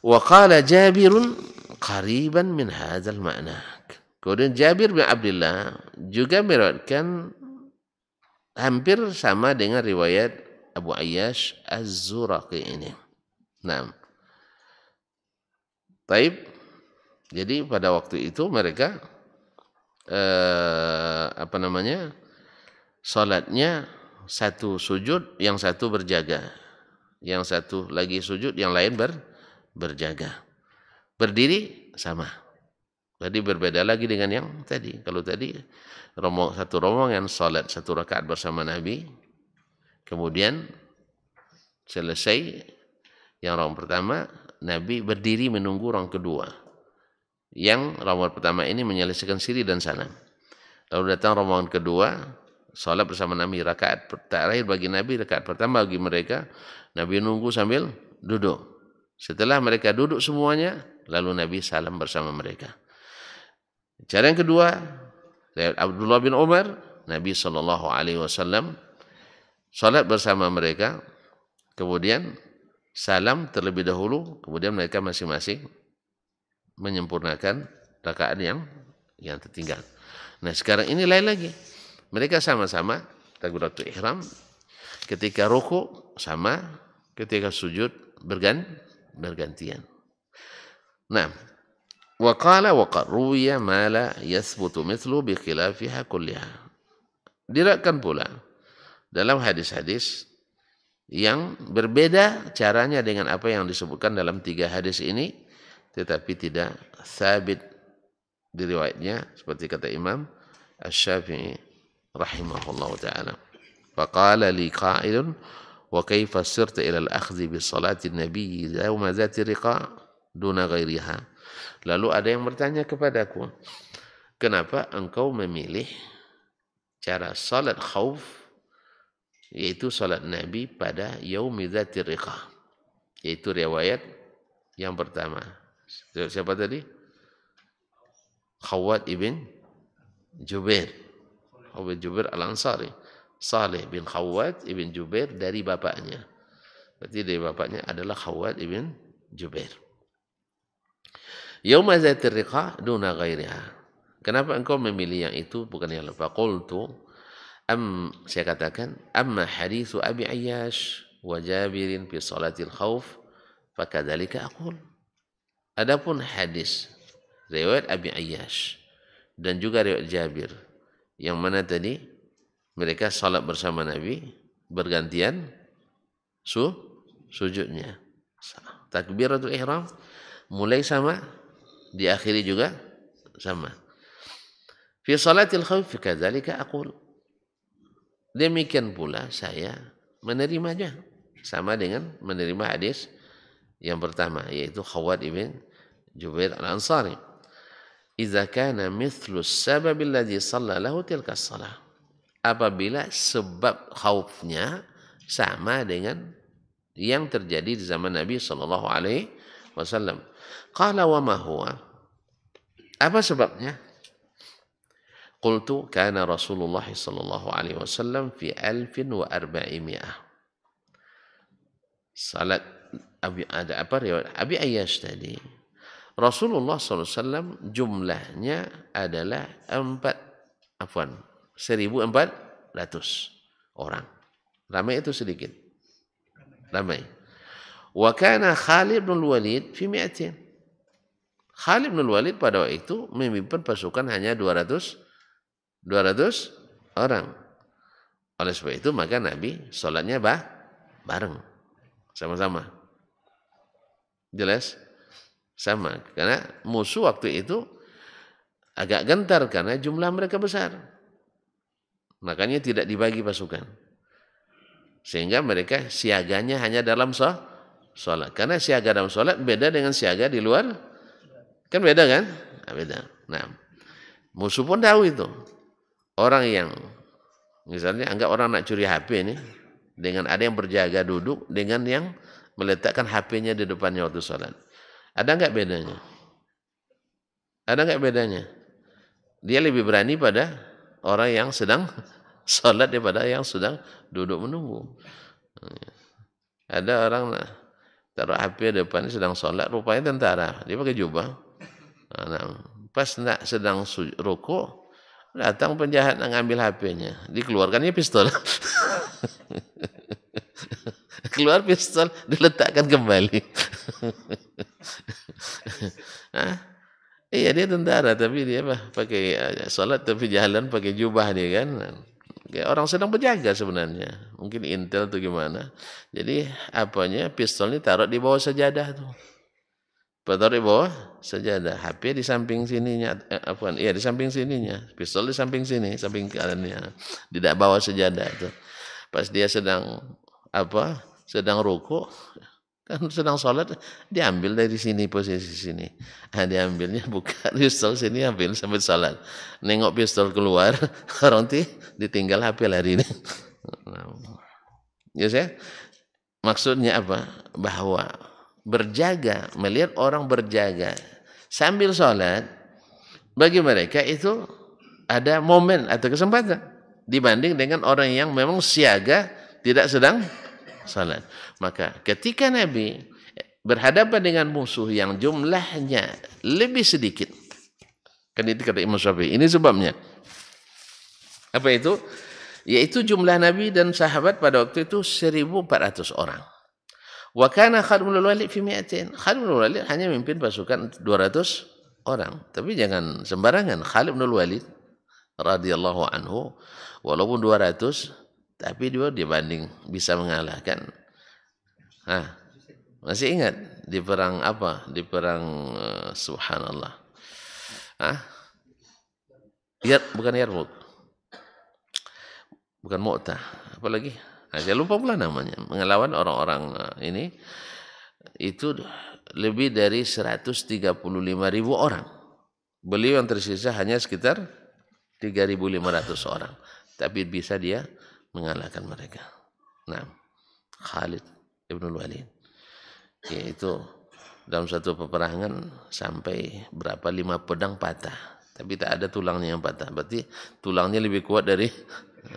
Wa qala Jabirun qariban min hadzal ma'na. Kemudian Jabir bin Abdullah juga meriwayatkan hampir sama dengan riwayat Abu Ayyash Az-Zuraqi ini. Nah, taib. Jadi pada waktu itu mereka eh, apa namanya salatnya satu sujud, yang satu berjaga, yang satu lagi sujud, yang lain ber berjaga. Berdiri sama. Jadi berbeda lagi dengan yang tadi. Kalau tadi romo, satu rombongan salat satu rakaat bersama Nabi, kemudian selesai Yang rawan pertama, Nabi berdiri menunggu orang kedua. Yang rawan pertama ini menyelesaikan siri dan salam. Lalu datang rawan kedua, sholat bersama Nabi, rakaat terakhir bagi Nabi, rakaat pertama bagi mereka. Nabi nunggu sambil duduk. Setelah mereka duduk semuanya, lalu Nabi salam bersama mereka. Cara yang kedua, Abdullah bin Umar, Nabi SAW, sholat bersama mereka, kemudian salam terlebih dahulu, kemudian mereka masing-masing menyempurnakan rakaat yang yang tertinggal. Nah sekarang ini lain lagi. Mereka sama-sama takbiratul ihram ketika ruku sama ketika sujud bergan bergantian. Nah, wakala waqad ruya ma la yathbutu mithlu bi khilafiha kulliha. Dirakan pula dalam hadis-hadis yang berbeda caranya dengan apa yang disebutkan dalam tiga hadis ini tetapi tidak sabit di riwayatnya seperti kata Imam Asy-Syafi'i rahimahullah taala. Faqala li qa'ilun wa kaifa sirta ila al-akhdhi bi salati an-nabi yawma dhati riqa duna ghairiha. Lalu ada yang bertanya kepadaku, kenapa engkau memilih cara salat khauf yaitu salat Nabi pada yaumi dzatir yaitu riwayat yang pertama siapa tadi Khawat ibn Jubair Khawat Jubair Al-Ansari Saleh bin Khawat ibn Jubair dari bapaknya berarti dari bapaknya adalah Khawat ibn Jubair Yauma dzatir riqah duna ghairiha Kenapa engkau memilih yang itu bukan yang lupa kultu? Am saya katakan amma hadithu Abi Ayyash wa Jabirin fi salatil khauf fakadzalika akul. Adapun hadis riwayat Abi Ayyash dan juga riwayat Jabir yang mana tadi mereka salat bersama Nabi bergantian su sujudnya takbiratul ihram mulai sama diakhiri juga sama fi salatil khawf kadzalika aqul Demikian pula saya menerimanya. Sama dengan menerima hadis yang pertama yaitu Khawat ibn Jubair al-Ansari. Iza kana mithlu sabab alladhi shalla lahu tilka shalah. Apabila sebab khaufnya sama dengan yang terjadi di zaman Nabi sallallahu alaihi wasallam. Qala wa ma huwa? Apa sebabnya? Qultu kana Rasulullah sallallahu alaihi wasallam fi alfin wa arba'imi'ah. Salat Abi ada apa riwayat Abi Ayyash tadi. Rasulullah SAW jumlahnya adalah empat afwan ratus orang. Ramai itu sedikit. Ramai. Wa kana Khalid bin Walid fi mi'atin. Khalid bin Walid pada waktu itu memimpin pasukan hanya 200 200 orang. Oleh sebab itu maka Nabi sholatnya bah, bareng. Sama-sama. Jelas? Sama. Karena musuh waktu itu agak gentar karena jumlah mereka besar. Makanya tidak dibagi pasukan. Sehingga mereka siaganya hanya dalam sholat. Karena siaga dalam sholat beda dengan siaga di luar. Kan beda kan? Nah, beda. Nah, musuh pun tahu itu. orang yang misalnya anggap orang nak curi HP ini dengan ada yang berjaga duduk dengan yang meletakkan HP-nya di depannya waktu salat. Ada enggak bedanya? Ada enggak bedanya? Dia lebih berani pada orang yang sedang salat daripada yang sedang duduk menunggu. Ada orang taruh HP di depan sedang salat rupanya tentara, dia pakai jubah. Ah, nah, Pas nak sedang rukuk, Datang penjahat ngambil HP-nya, dikeluarkannya pistol. Keluar pistol, diletakkan kembali. Hah? Iya dia tentara tapi dia apa pakai eh, sholat tapi jalan pakai jubah dia kan. Kayak orang sedang berjaga sebenarnya. Mungkin intel tuh gimana. Jadi apanya ini taruh di bawah sajadah tuh. Fadaribu sajadah. HP di samping sininya, eh, apaan? Iya di samping sininya. Pistol di samping sini, samping kanannya. Tidak bawa sejadah tuh. Pas dia sedang apa? Sedang ruku, kan sedang sholat diambil dari sini posisi sini nah, diambilnya buka pistol sini ambil sambil sholat nengok pistol keluar orang ditinggal HP lari ini nah, ya maksudnya apa bahwa berjaga, melihat orang berjaga sambil sholat, bagi mereka itu ada momen atau kesempatan dibanding dengan orang yang memang siaga tidak sedang sholat. Maka ketika Nabi berhadapan dengan musuh yang jumlahnya lebih sedikit, kan itu kata Imam Syafi'i. Ini sebabnya. Apa itu? Yaitu jumlah Nabi dan sahabat pada waktu itu 1400 orang. Wa kana Khalid Walid fi mi'atin. Khalid Walid hanya memimpin pasukan 200 orang. Tapi jangan sembarangan. Khalid bin Walid radhiyallahu anhu walaupun 200 tapi dia dibanding bisa mengalahkan. Nah, masih ingat di perang apa? Di perang uh, subhanallah. Hah? Yar, bukan Yarmuk. Bukan Mu'tah. Apa lagi? Nah, saya lupa pula namanya. Mengelawan orang-orang eh, ini itu lebih dari 135 ribu orang. Beliau yang tersisa hanya sekitar 3.500 orang. Tapi bisa dia mengalahkan mereka. Nah, Khalid Ibnul Walid. ya itu dalam satu peperangan sampai berapa lima pedang patah. Tapi tak ada tulangnya yang patah. Berarti tulangnya lebih kuat dari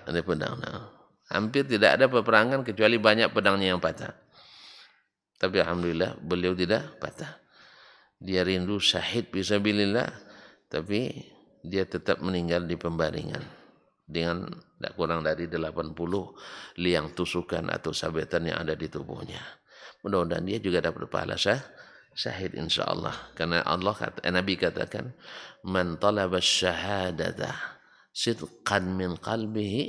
ada pedang. Nah, Hampir tidak ada peperangan kecuali banyak pedangnya yang patah. Tapi alhamdulillah beliau tidak patah. Dia rindu syahid bisabilillah tapi dia tetap meninggal di pembaringan dengan tidak kurang dari 80 liang tusukan atau sabetan yang ada di tubuhnya. Mudah-mudahan dia juga dapat pahala sah, syahid insya Allah. Karena Allah kata, eh, Nabi katakan, Man talaba syahadata sidqan min qalbihi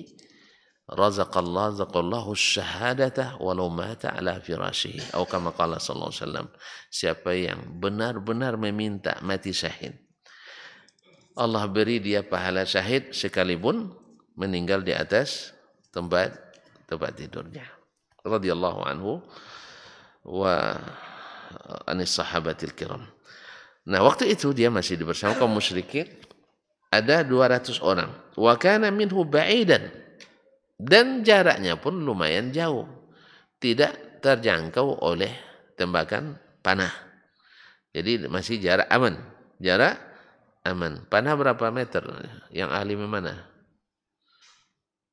رزق الله رزق الله الشهادة walau mata ala firashihi atau kama qala sallallahu alaihi wasallam siapa yang benar-benar meminta mati syahid Allah beri dia pahala syahid sekalipun meninggal di atas tempat tempat tidurnya radhiyallahu anhu wa anis sahabatil kiram nah waktu itu dia masih bersama kaum musyrikin ada 200 orang wa kana minhu ba'idan dan jaraknya pun lumayan jauh. Tidak terjangkau oleh tembakan panah. Jadi masih jarak aman. Jarak aman. Panah berapa meter? Yang ahli mana?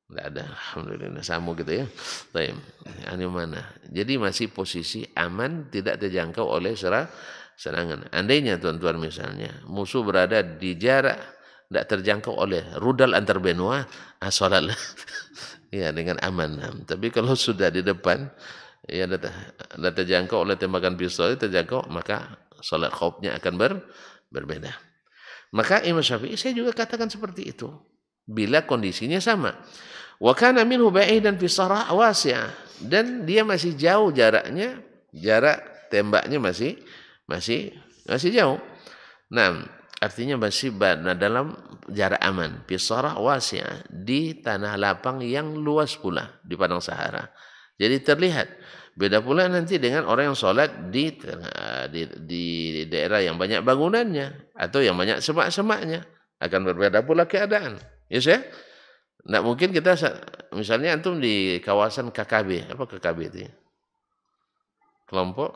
Tidak ada, alhamdulillah Samu gitu ya. Taim, ahli mana? Jadi masih posisi aman, tidak terjangkau oleh serang, serangan. Andainya tuan-tuan misalnya musuh berada di jarak tidak terjangkau oleh rudal antar benua, asalal ah, ya dengan amanam. Tapi kalau sudah di depan ya data, terjangkau oleh tembakan pistol terjangkau maka sholat khobnya akan ber, berbeda. Maka Imam Syafi'i saya juga katakan seperti itu bila kondisinya sama. Wa kana minhu dan fi rawas ya. dan dia masih jauh jaraknya, jarak tembaknya masih masih masih jauh. Nah, artinya masih nah, dalam jarak aman. Pisarah wasi'ah di tanah lapang yang luas pula di padang Sahara. Jadi terlihat beda pula nanti dengan orang yang sholat di, di di daerah yang banyak bangunannya atau yang banyak semak-semaknya akan berbeda pula keadaan. Yes ya? Tidak mungkin kita misalnya antum di kawasan KKB apa KKB itu? Kelompok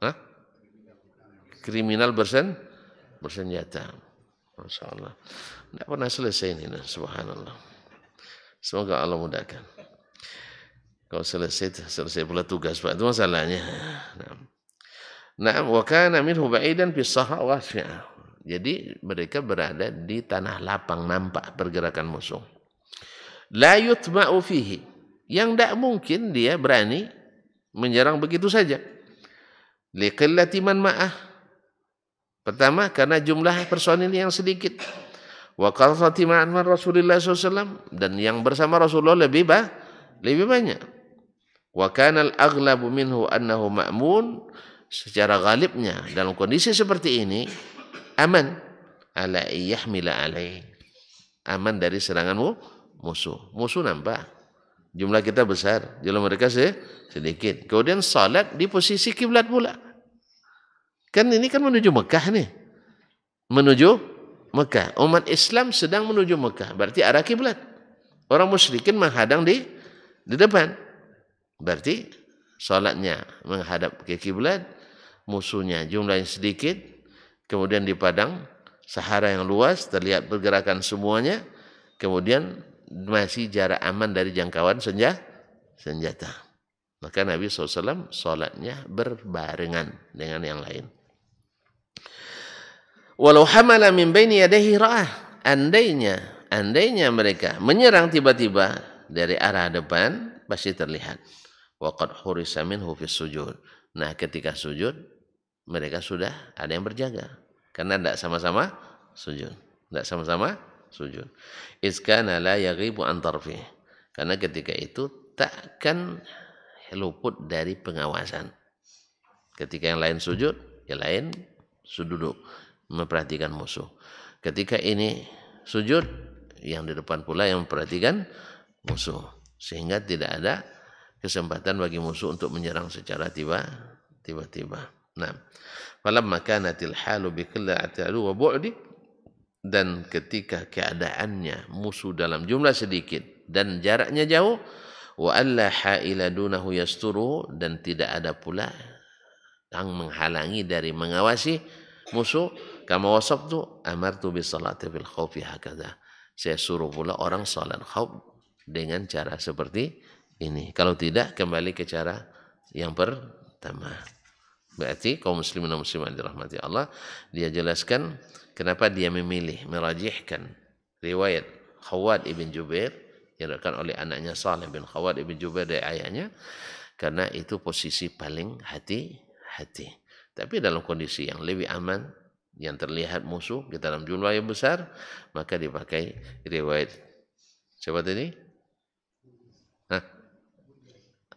Hah? kriminal bersen bersenjata. Masya Allah. Tidak pernah selesai ini. Nah. Subhanallah. Semoga Allah mudahkan. Kalau selesai, selesai pula tugas. Pak. Itu masalahnya. Nah. Naam wa kana minhu ba'idan fi Jadi mereka berada di tanah lapang nampak pergerakan musuh. La yutma'u fihi. Yang tak mungkin dia berani menyerang begitu saja. Li qillati man ma'ah. Pertama karena jumlah personil yang sedikit. Wa kalfati ma'an Rasulullah SAW dan yang bersama Rasulullah lebih bah, lebih banyak. Wa kana al-aghlabu minhu annahu ma'mun secara galibnya dalam kondisi seperti ini aman ala yahmila alai aman dari seranganmu musuh musuh nampak jumlah kita besar jumlah mereka sedikit kemudian salat di posisi kiblat pula Kan ini kan menuju Mekah nih. Menuju Mekah. Umat Islam sedang menuju Mekah. Berarti arah kiblat. Orang musyrikin menghadang di di depan. Berarti sholatnya menghadap ke kiblat, musuhnya jumlahnya sedikit, kemudian di padang Sahara yang luas terlihat pergerakan semuanya, kemudian masih jarak aman dari jangkauan senja, senjata. Maka Nabi SAW sholatnya berbarengan dengan yang lain. Walau hamala min baini yadaihi ra'ah. Andainya, andainya mereka menyerang tiba-tiba dari arah depan pasti terlihat. Waqad hurisa minhu fis sujud. Nah, ketika sujud mereka sudah ada yang berjaga karena tidak sama-sama sujud. Tidak sama-sama sujud. Iskana la yaghibu an Karena ketika itu takkan luput dari pengawasan. Ketika yang lain sujud, yang lain sududuk memperhatikan musuh. Ketika ini sujud, yang di depan pula yang memperhatikan musuh. Sehingga tidak ada kesempatan bagi musuh untuk menyerang secara tiba tiba-tiba. Nah, malam makanatil halu bi wa bu'di dan ketika keadaannya musuh dalam jumlah sedikit dan jaraknya jauh wa alla haila dunahu yasturu dan tidak ada pula yang menghalangi dari mengawasi musuh kamu kama wasabtu amartu bis salati fil khaufi hakadha. Saya suruh pula orang salat khauf dengan cara seperti ini. Kalau tidak kembali ke cara yang pertama. Berarti kaum muslimin dan muslimat dirahmati Allah, dia jelaskan kenapa dia memilih merajihkan riwayat Khawad ibn Jubair yang diriwayatkan oleh anaknya Salim bin Khawad ibn Jubair dari ayahnya karena itu posisi paling hati-hati. Tapi dalam kondisi yang lebih aman yang terlihat musuh di dalam jumlah yang besar maka dipakai riwayat siapa tadi? Hah?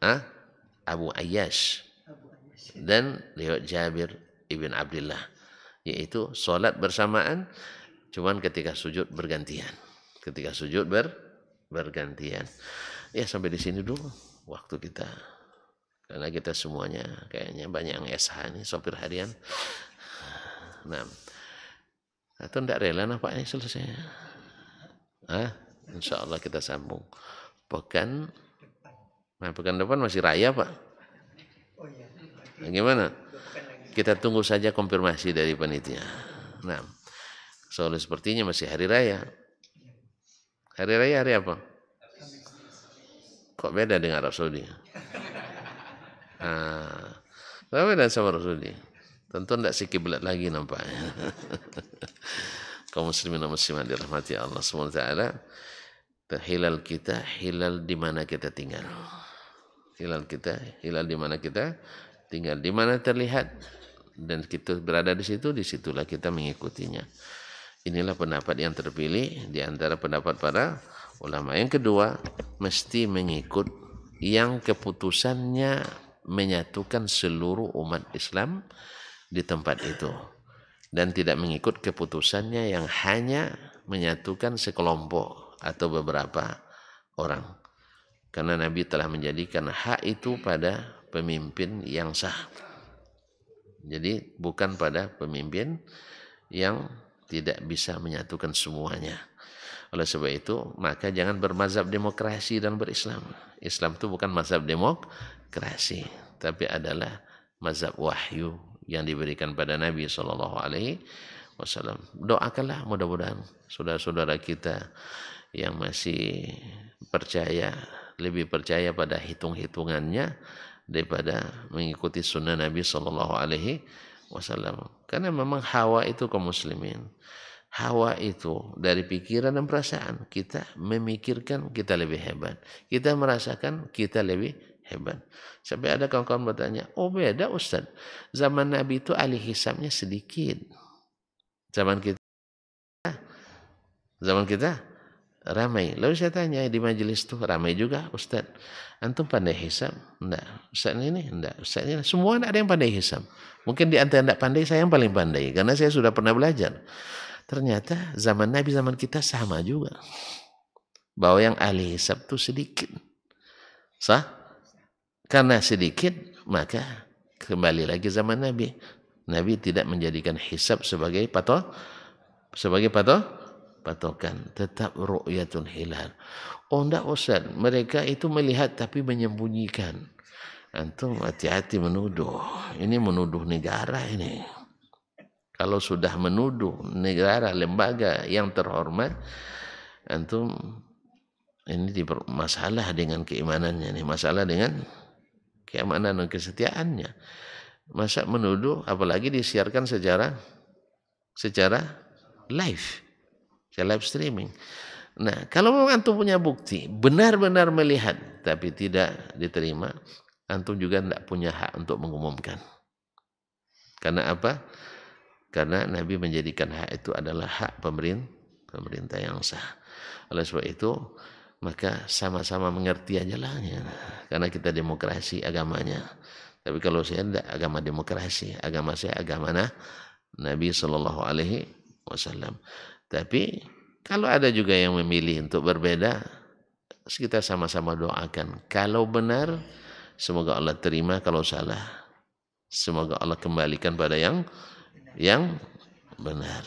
Hah? Abu Ayyash dan riwayat Jabir ibn Abdullah yaitu solat bersamaan cuman ketika sujud bergantian ketika sujud ber bergantian ya sampai di sini dulu waktu kita karena kita semuanya kayaknya banyak yang SH ini sopir harian Nah, atau tidak rela nampaknya selesai. Ah, insya Allah kita sambung. Pekan, nah pekan depan masih raya pak. Nah, Kita tunggu saja konfirmasi dari panitia. Nah, soalnya sepertinya masih hari raya. Hari raya hari apa? Kok beda dengan Arab Saudi? Nah, beda sama Arab Saudi? Tentu tidak sekiblat lagi nampaknya. Kau muslimin dan muslimat dirahmati Allah SWT. Hilal kita, hilal di mana kita tinggal. Hilal kita, hilal di mana kita tinggal. Di mana terlihat dan kita berada di situ, disitulah kita mengikutinya. Inilah pendapat yang terpilih di antara pendapat para ulama. Yang kedua, mesti mengikut yang keputusannya menyatukan seluruh umat Islam di tempat itu dan tidak mengikut keputusannya yang hanya menyatukan sekelompok atau beberapa orang. Karena Nabi telah menjadikan hak itu pada pemimpin yang sah. Jadi bukan pada pemimpin yang tidak bisa menyatukan semuanya. Oleh sebab itu, maka jangan bermazhab demokrasi dan berislam. Islam itu bukan mazhab demokrasi, tapi adalah mazhab wahyu yang diberikan pada Nabi Shallallahu Alaihi Wasallam. Doakanlah mudah-mudahan saudara-saudara kita yang masih percaya lebih percaya pada hitung-hitungannya daripada mengikuti sunnah Nabi Shallallahu Alaihi Wasallam. Karena memang hawa itu kaum muslimin. Hawa itu dari pikiran dan perasaan kita memikirkan kita lebih hebat, kita merasakan kita lebih Hebat. Sampai ada kawan-kawan bertanya, oh beda Ustaz. Zaman Nabi itu ahli hisabnya sedikit. Zaman kita zaman kita ramai. Lalu saya tanya di majelis tuh ramai juga Ustaz. Antum pandai hisab? Enggak. Ustaz ini enggak. Ustaz ini semua ada yang pandai hisab. Mungkin di antara enggak pandai saya yang paling pandai karena saya sudah pernah belajar. Ternyata zaman Nabi zaman kita sama juga. Bahwa yang ahli hisab tuh sedikit. Sah? Karena sedikit, maka kembali lagi zaman Nabi. Nabi tidak menjadikan hisab sebagai patok, sebagai patok, patokan. Tetap ru'yatun hilal. Oh enggak Ustaz, mereka itu melihat tapi menyembunyikan. Antum hati-hati menuduh. Ini menuduh negara ini. Kalau sudah menuduh negara, lembaga yang terhormat, antum ini masalah dengan keimanannya nih, masalah dengan keamanan dan kesetiaannya. Masa menuduh apalagi disiarkan secara secara live, secara live streaming. Nah, kalau memang antum punya bukti, benar-benar melihat tapi tidak diterima, antum juga tidak punya hak untuk mengumumkan. Karena apa? Karena Nabi menjadikan hak itu adalah hak pemerintah, pemerintah yang sah. Oleh sebab itu, maka sama-sama mengerti aja lah ya. karena kita demokrasi agamanya tapi kalau saya tidak agama demokrasi agama saya agama nah Nabi Shallallahu Alaihi Wasallam tapi kalau ada juga yang memilih untuk berbeda kita sama-sama doakan kalau benar semoga Allah terima kalau salah semoga Allah kembalikan pada yang yang benar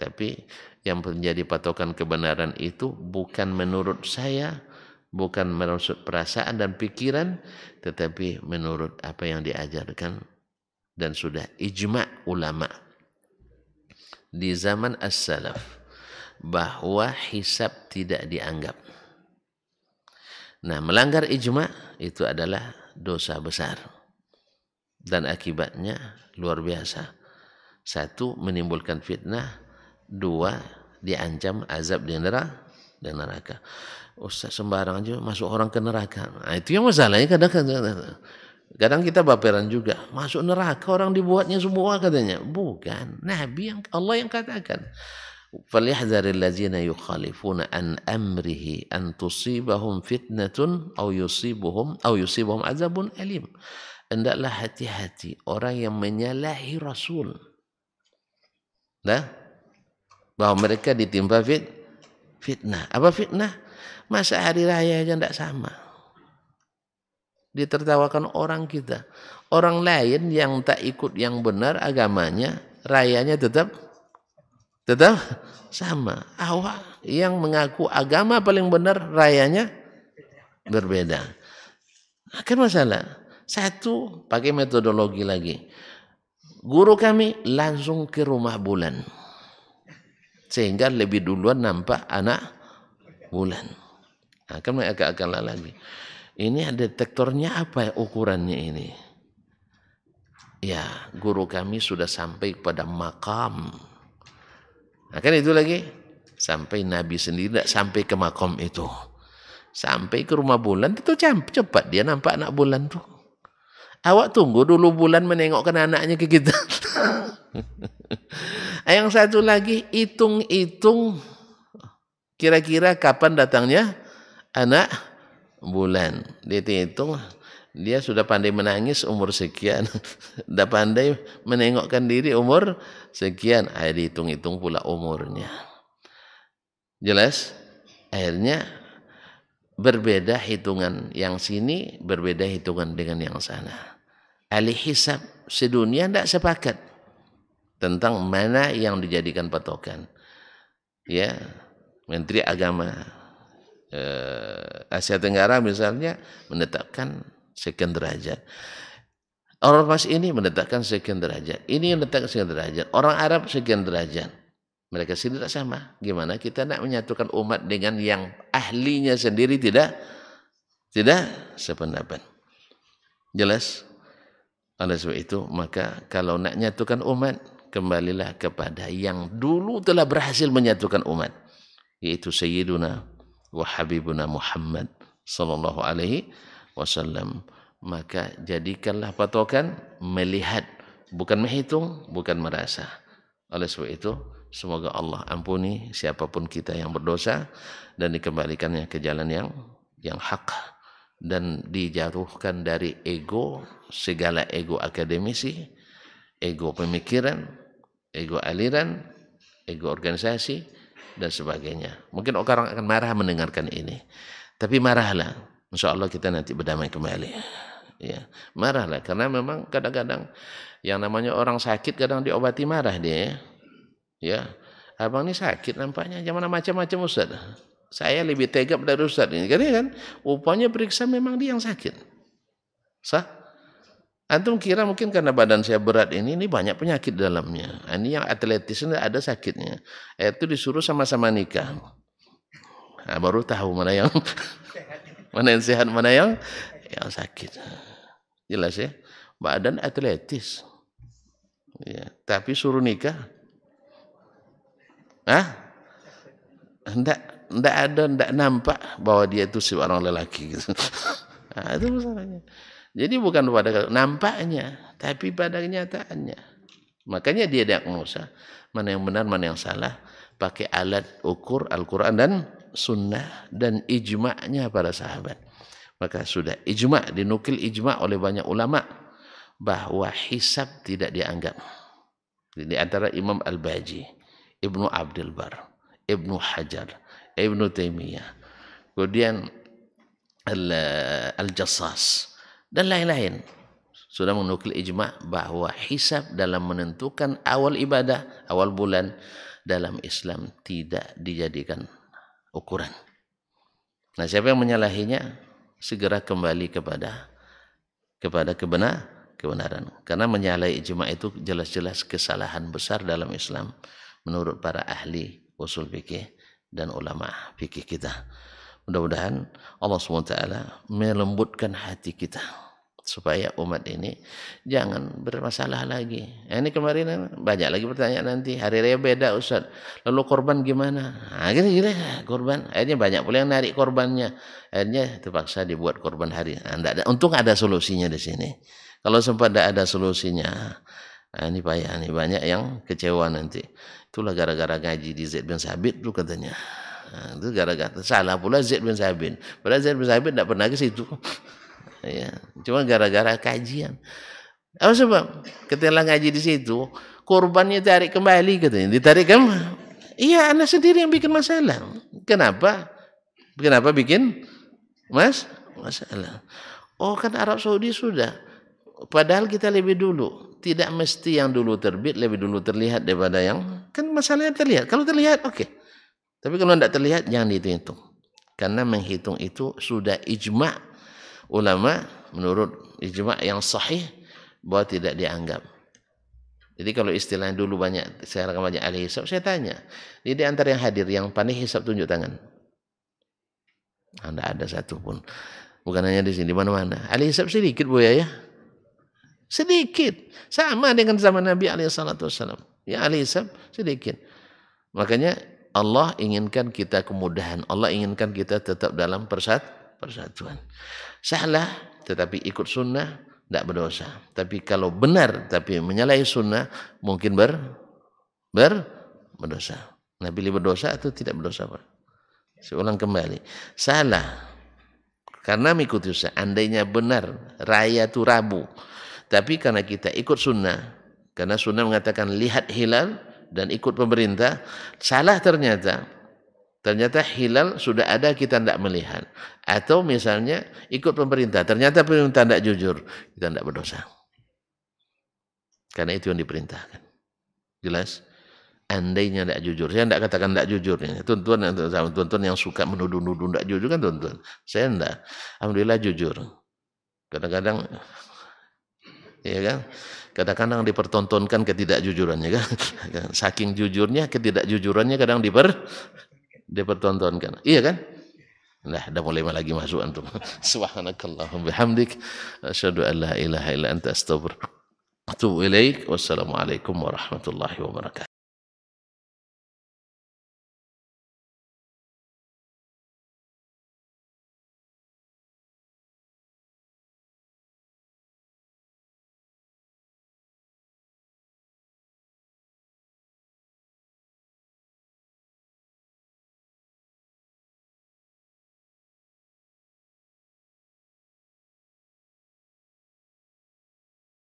tapi yang menjadi patokan kebenaran itu bukan menurut saya, bukan menurut perasaan dan pikiran, tetapi menurut apa yang diajarkan dan sudah ijma ulama di zaman as-salaf bahwa hisab tidak dianggap. Nah, melanggar ijma itu adalah dosa besar dan akibatnya luar biasa. Satu menimbulkan fitnah, dua diancam azab di neraka dan neraka Ustaz sembarang aja masuk orang ke neraka nah, itu yang masalahnya kadang, kadang kadang kita baperan juga masuk neraka orang dibuatnya semua katanya bukan nabi yang Allah yang katakan فَلْيَحْذَرِ الَّذِينَ يُخَالِفُونَ أَنْ أَمْرِهِ أَنْ تُصِيبَهُمْ فِتْنَةٌ أَوْ يُصِيبُهُمْ أَوْ يُصِيبُهُمْ عَذَابٌ أَلِيمٌ Indahlah hati-hati orang yang menyalahi Rasul. Dah? bahwa mereka ditimpa fit, fitnah. Apa fitnah? Masa hari raya aja tidak sama. Ditertawakan orang kita. Orang lain yang tak ikut yang benar agamanya, rayanya tetap tetap sama. Awak yang mengaku agama paling benar, rayanya berbeda. Akan masalah. Satu, pakai metodologi lagi. Guru kami langsung ke rumah bulan sehingga lebih duluan nampak anak bulan. Nah, kan agak-agak lagi. Ini detektornya apa ya ukurannya ini? Ya, guru kami sudah sampai pada makam. Nah, kan itu lagi. Sampai Nabi sendiri tidak sampai ke makam itu. Sampai ke rumah bulan itu cepat. Dia nampak anak bulan tuh. Awak tunggu dulu bulan menengokkan anaknya ke kita. yang satu lagi, hitung-hitung kira-kira kapan datangnya anak bulan. Dia hitung, dia sudah pandai menangis umur sekian. Sudah pandai menengokkan diri umur sekian. Akhirnya hitung hitung pula umurnya. Jelas? Akhirnya berbeda hitungan yang sini berbeda hitungan dengan yang sana. Ahli hisab sedunia tidak sepakat tentang mana yang dijadikan patokan. Ya, Menteri Agama eh, Asia Tenggara misalnya menetapkan sekian derajat. Orang pas ini menetapkan sekian derajat, ini menetapkan sekian derajat, orang Arab sekian derajat. Mereka sendiri tak sama. Gimana kita nak menyatukan umat dengan yang ahlinya sendiri tidak tidak sependapat. Jelas? Oleh sebab itu, maka kalau nak menyatukan umat, kembalilah kepada yang dulu telah berhasil menyatukan umat. Yaitu Sayyiduna wa Habibuna Muhammad Sallallahu Alaihi Wasallam. Maka jadikanlah patokan melihat, bukan menghitung, bukan merasa. Oleh sebab itu, Semoga Allah ampuni siapapun kita yang berdosa dan dikembalikannya ke jalan yang yang hak dan dijauhkan dari ego segala ego akademisi, ego pemikiran, ego aliran, ego organisasi dan sebagainya. Mungkin orang akan marah mendengarkan ini. Tapi marahlah. Insya Allah kita nanti berdamai kembali. Ya, marahlah karena memang kadang-kadang yang namanya orang sakit kadang diobati marah dia. Ya. Ya, abang ini sakit nampaknya, jangan macam-macam Ustaz. Saya lebih tegap dari Ustaz ini. Karena kan? kan upahnya periksa memang dia yang sakit. Sah? Antum kira mungkin karena badan saya berat ini, ini banyak penyakit dalamnya. Ah, ini yang atletis ini ada sakitnya. Eh, itu disuruh sama-sama nikah. Nah, baru tahu mana yang mana yang sehat, mana yang yang sakit. Jelas ya? Badan atletis. Ya, tapi suruh nikah Hah? ndak ndak ada, ndak nampak bahwa dia itu seorang lelaki. Gitu. nah, itu masalahnya. Jadi bukan pada nampaknya, tapi pada kenyataannya. Makanya dia diagnosa mana yang benar, mana yang salah. Pakai alat ukur Al-Quran dan sunnah dan ijma'nya para sahabat. Maka sudah ijma' dinukil ijma' oleh banyak ulama bahwa hisab tidak dianggap. Di antara Imam Al-Baji. Ibnu Abdul Bar, Ibnu Hajar, Ibnu Taimiyah, kemudian Al-Jassas dan lain-lain sudah menukil ijma bahwa hisab dalam menentukan awal ibadah, awal bulan dalam Islam tidak dijadikan ukuran. Nah, siapa yang menyalahinya segera kembali kepada kepada kebenar kebenaran karena menyalahi ijma itu jelas-jelas kesalahan besar dalam Islam menurut para ahli usul fikih dan ulama fikih kita. Mudah-mudahan Allah SWT melembutkan hati kita supaya umat ini jangan bermasalah lagi. Eh, ini kemarin banyak lagi pertanyaan nanti hari raya beda Ustaz. Lalu korban gimana? Nah, gini gitu, gini, gitu. korban. Akhirnya banyak pula yang narik korbannya. Akhirnya terpaksa dibuat korban hari. Nah, untung ada solusinya di sini. Kalau sempat tidak ada solusinya, nah, ini banyak ini banyak yang kecewa nanti. Itulah gara-gara ngaji di Zaid bin Sabit tuh katanya. Nah, itu gara-gara salah pula Zaid bin Sabit. Padahal Zaid bin Sabit tidak pernah ke situ. ya, cuma gara-gara kajian. Apa sebab? Ketika ngaji di situ, korbannya tarik kembali katanya. Ditarik kembali. Iya, anak sendiri yang bikin masalah. Kenapa? Kenapa bikin mas masalah? Oh kan Arab Saudi sudah. Padahal kita lebih dulu tidak mesti yang dulu terbit lebih dulu terlihat daripada yang kan masalahnya terlihat. Kalau terlihat oke. Okay. Tapi kalau tidak terlihat jangan dihitung. Karena menghitung itu sudah ijma ulama menurut ijma yang sahih bahwa tidak dianggap. Jadi kalau istilahnya dulu banyak saya rekam banyak ahli hisab, saya tanya, di antara yang hadir yang panik hisab tunjuk tangan. Anda ah, ada satu pun. Bukan hanya di sini, di mana-mana. Ahli hisab sedikit bu ya. ya. Sedikit. Sama dengan zaman Nabi Alaihissalam. Ya Alaihissalam sedikit. Makanya Allah inginkan kita kemudahan. Allah inginkan kita tetap dalam persat persatuan. Salah tetapi ikut sunnah tidak berdosa. Tapi kalau benar tapi menyalahi sunnah mungkin ber ber berdosa. Nabi pilih berdosa atau tidak berdosa Pak? Saya ulang kembali. Salah karena mengikuti Andainya benar, raya itu Rabu. Tapi karena kita ikut sunnah, karena sunnah mengatakan lihat hilal dan ikut pemerintah, salah ternyata. Ternyata hilal sudah ada kita tidak melihat. Atau misalnya ikut pemerintah, ternyata pemerintah tidak jujur, kita tidak berdosa. Karena itu yang diperintahkan. Jelas? Andainya tidak jujur, saya tidak katakan tidak jujur. Tuan-tuan yang suka menuduh-nuduh tidak jujur kan tuan-tuan. Saya tidak. Alhamdulillah jujur. Kadang-kadang ya kan? Kadang-kadang dipertontonkan ketidakjujurannya kan? kan. Saking jujurnya ketidakjujurannya kadang diper dipertontonkan. Iya kan? Nah, dah mulai lagi masuk antum. Subhanakallahumma bihamdik asyhadu an la ilaha illa anta astaghfiruka wa atubu ilaik. Wassalamualaikum warahmatullahi wabarakatuh.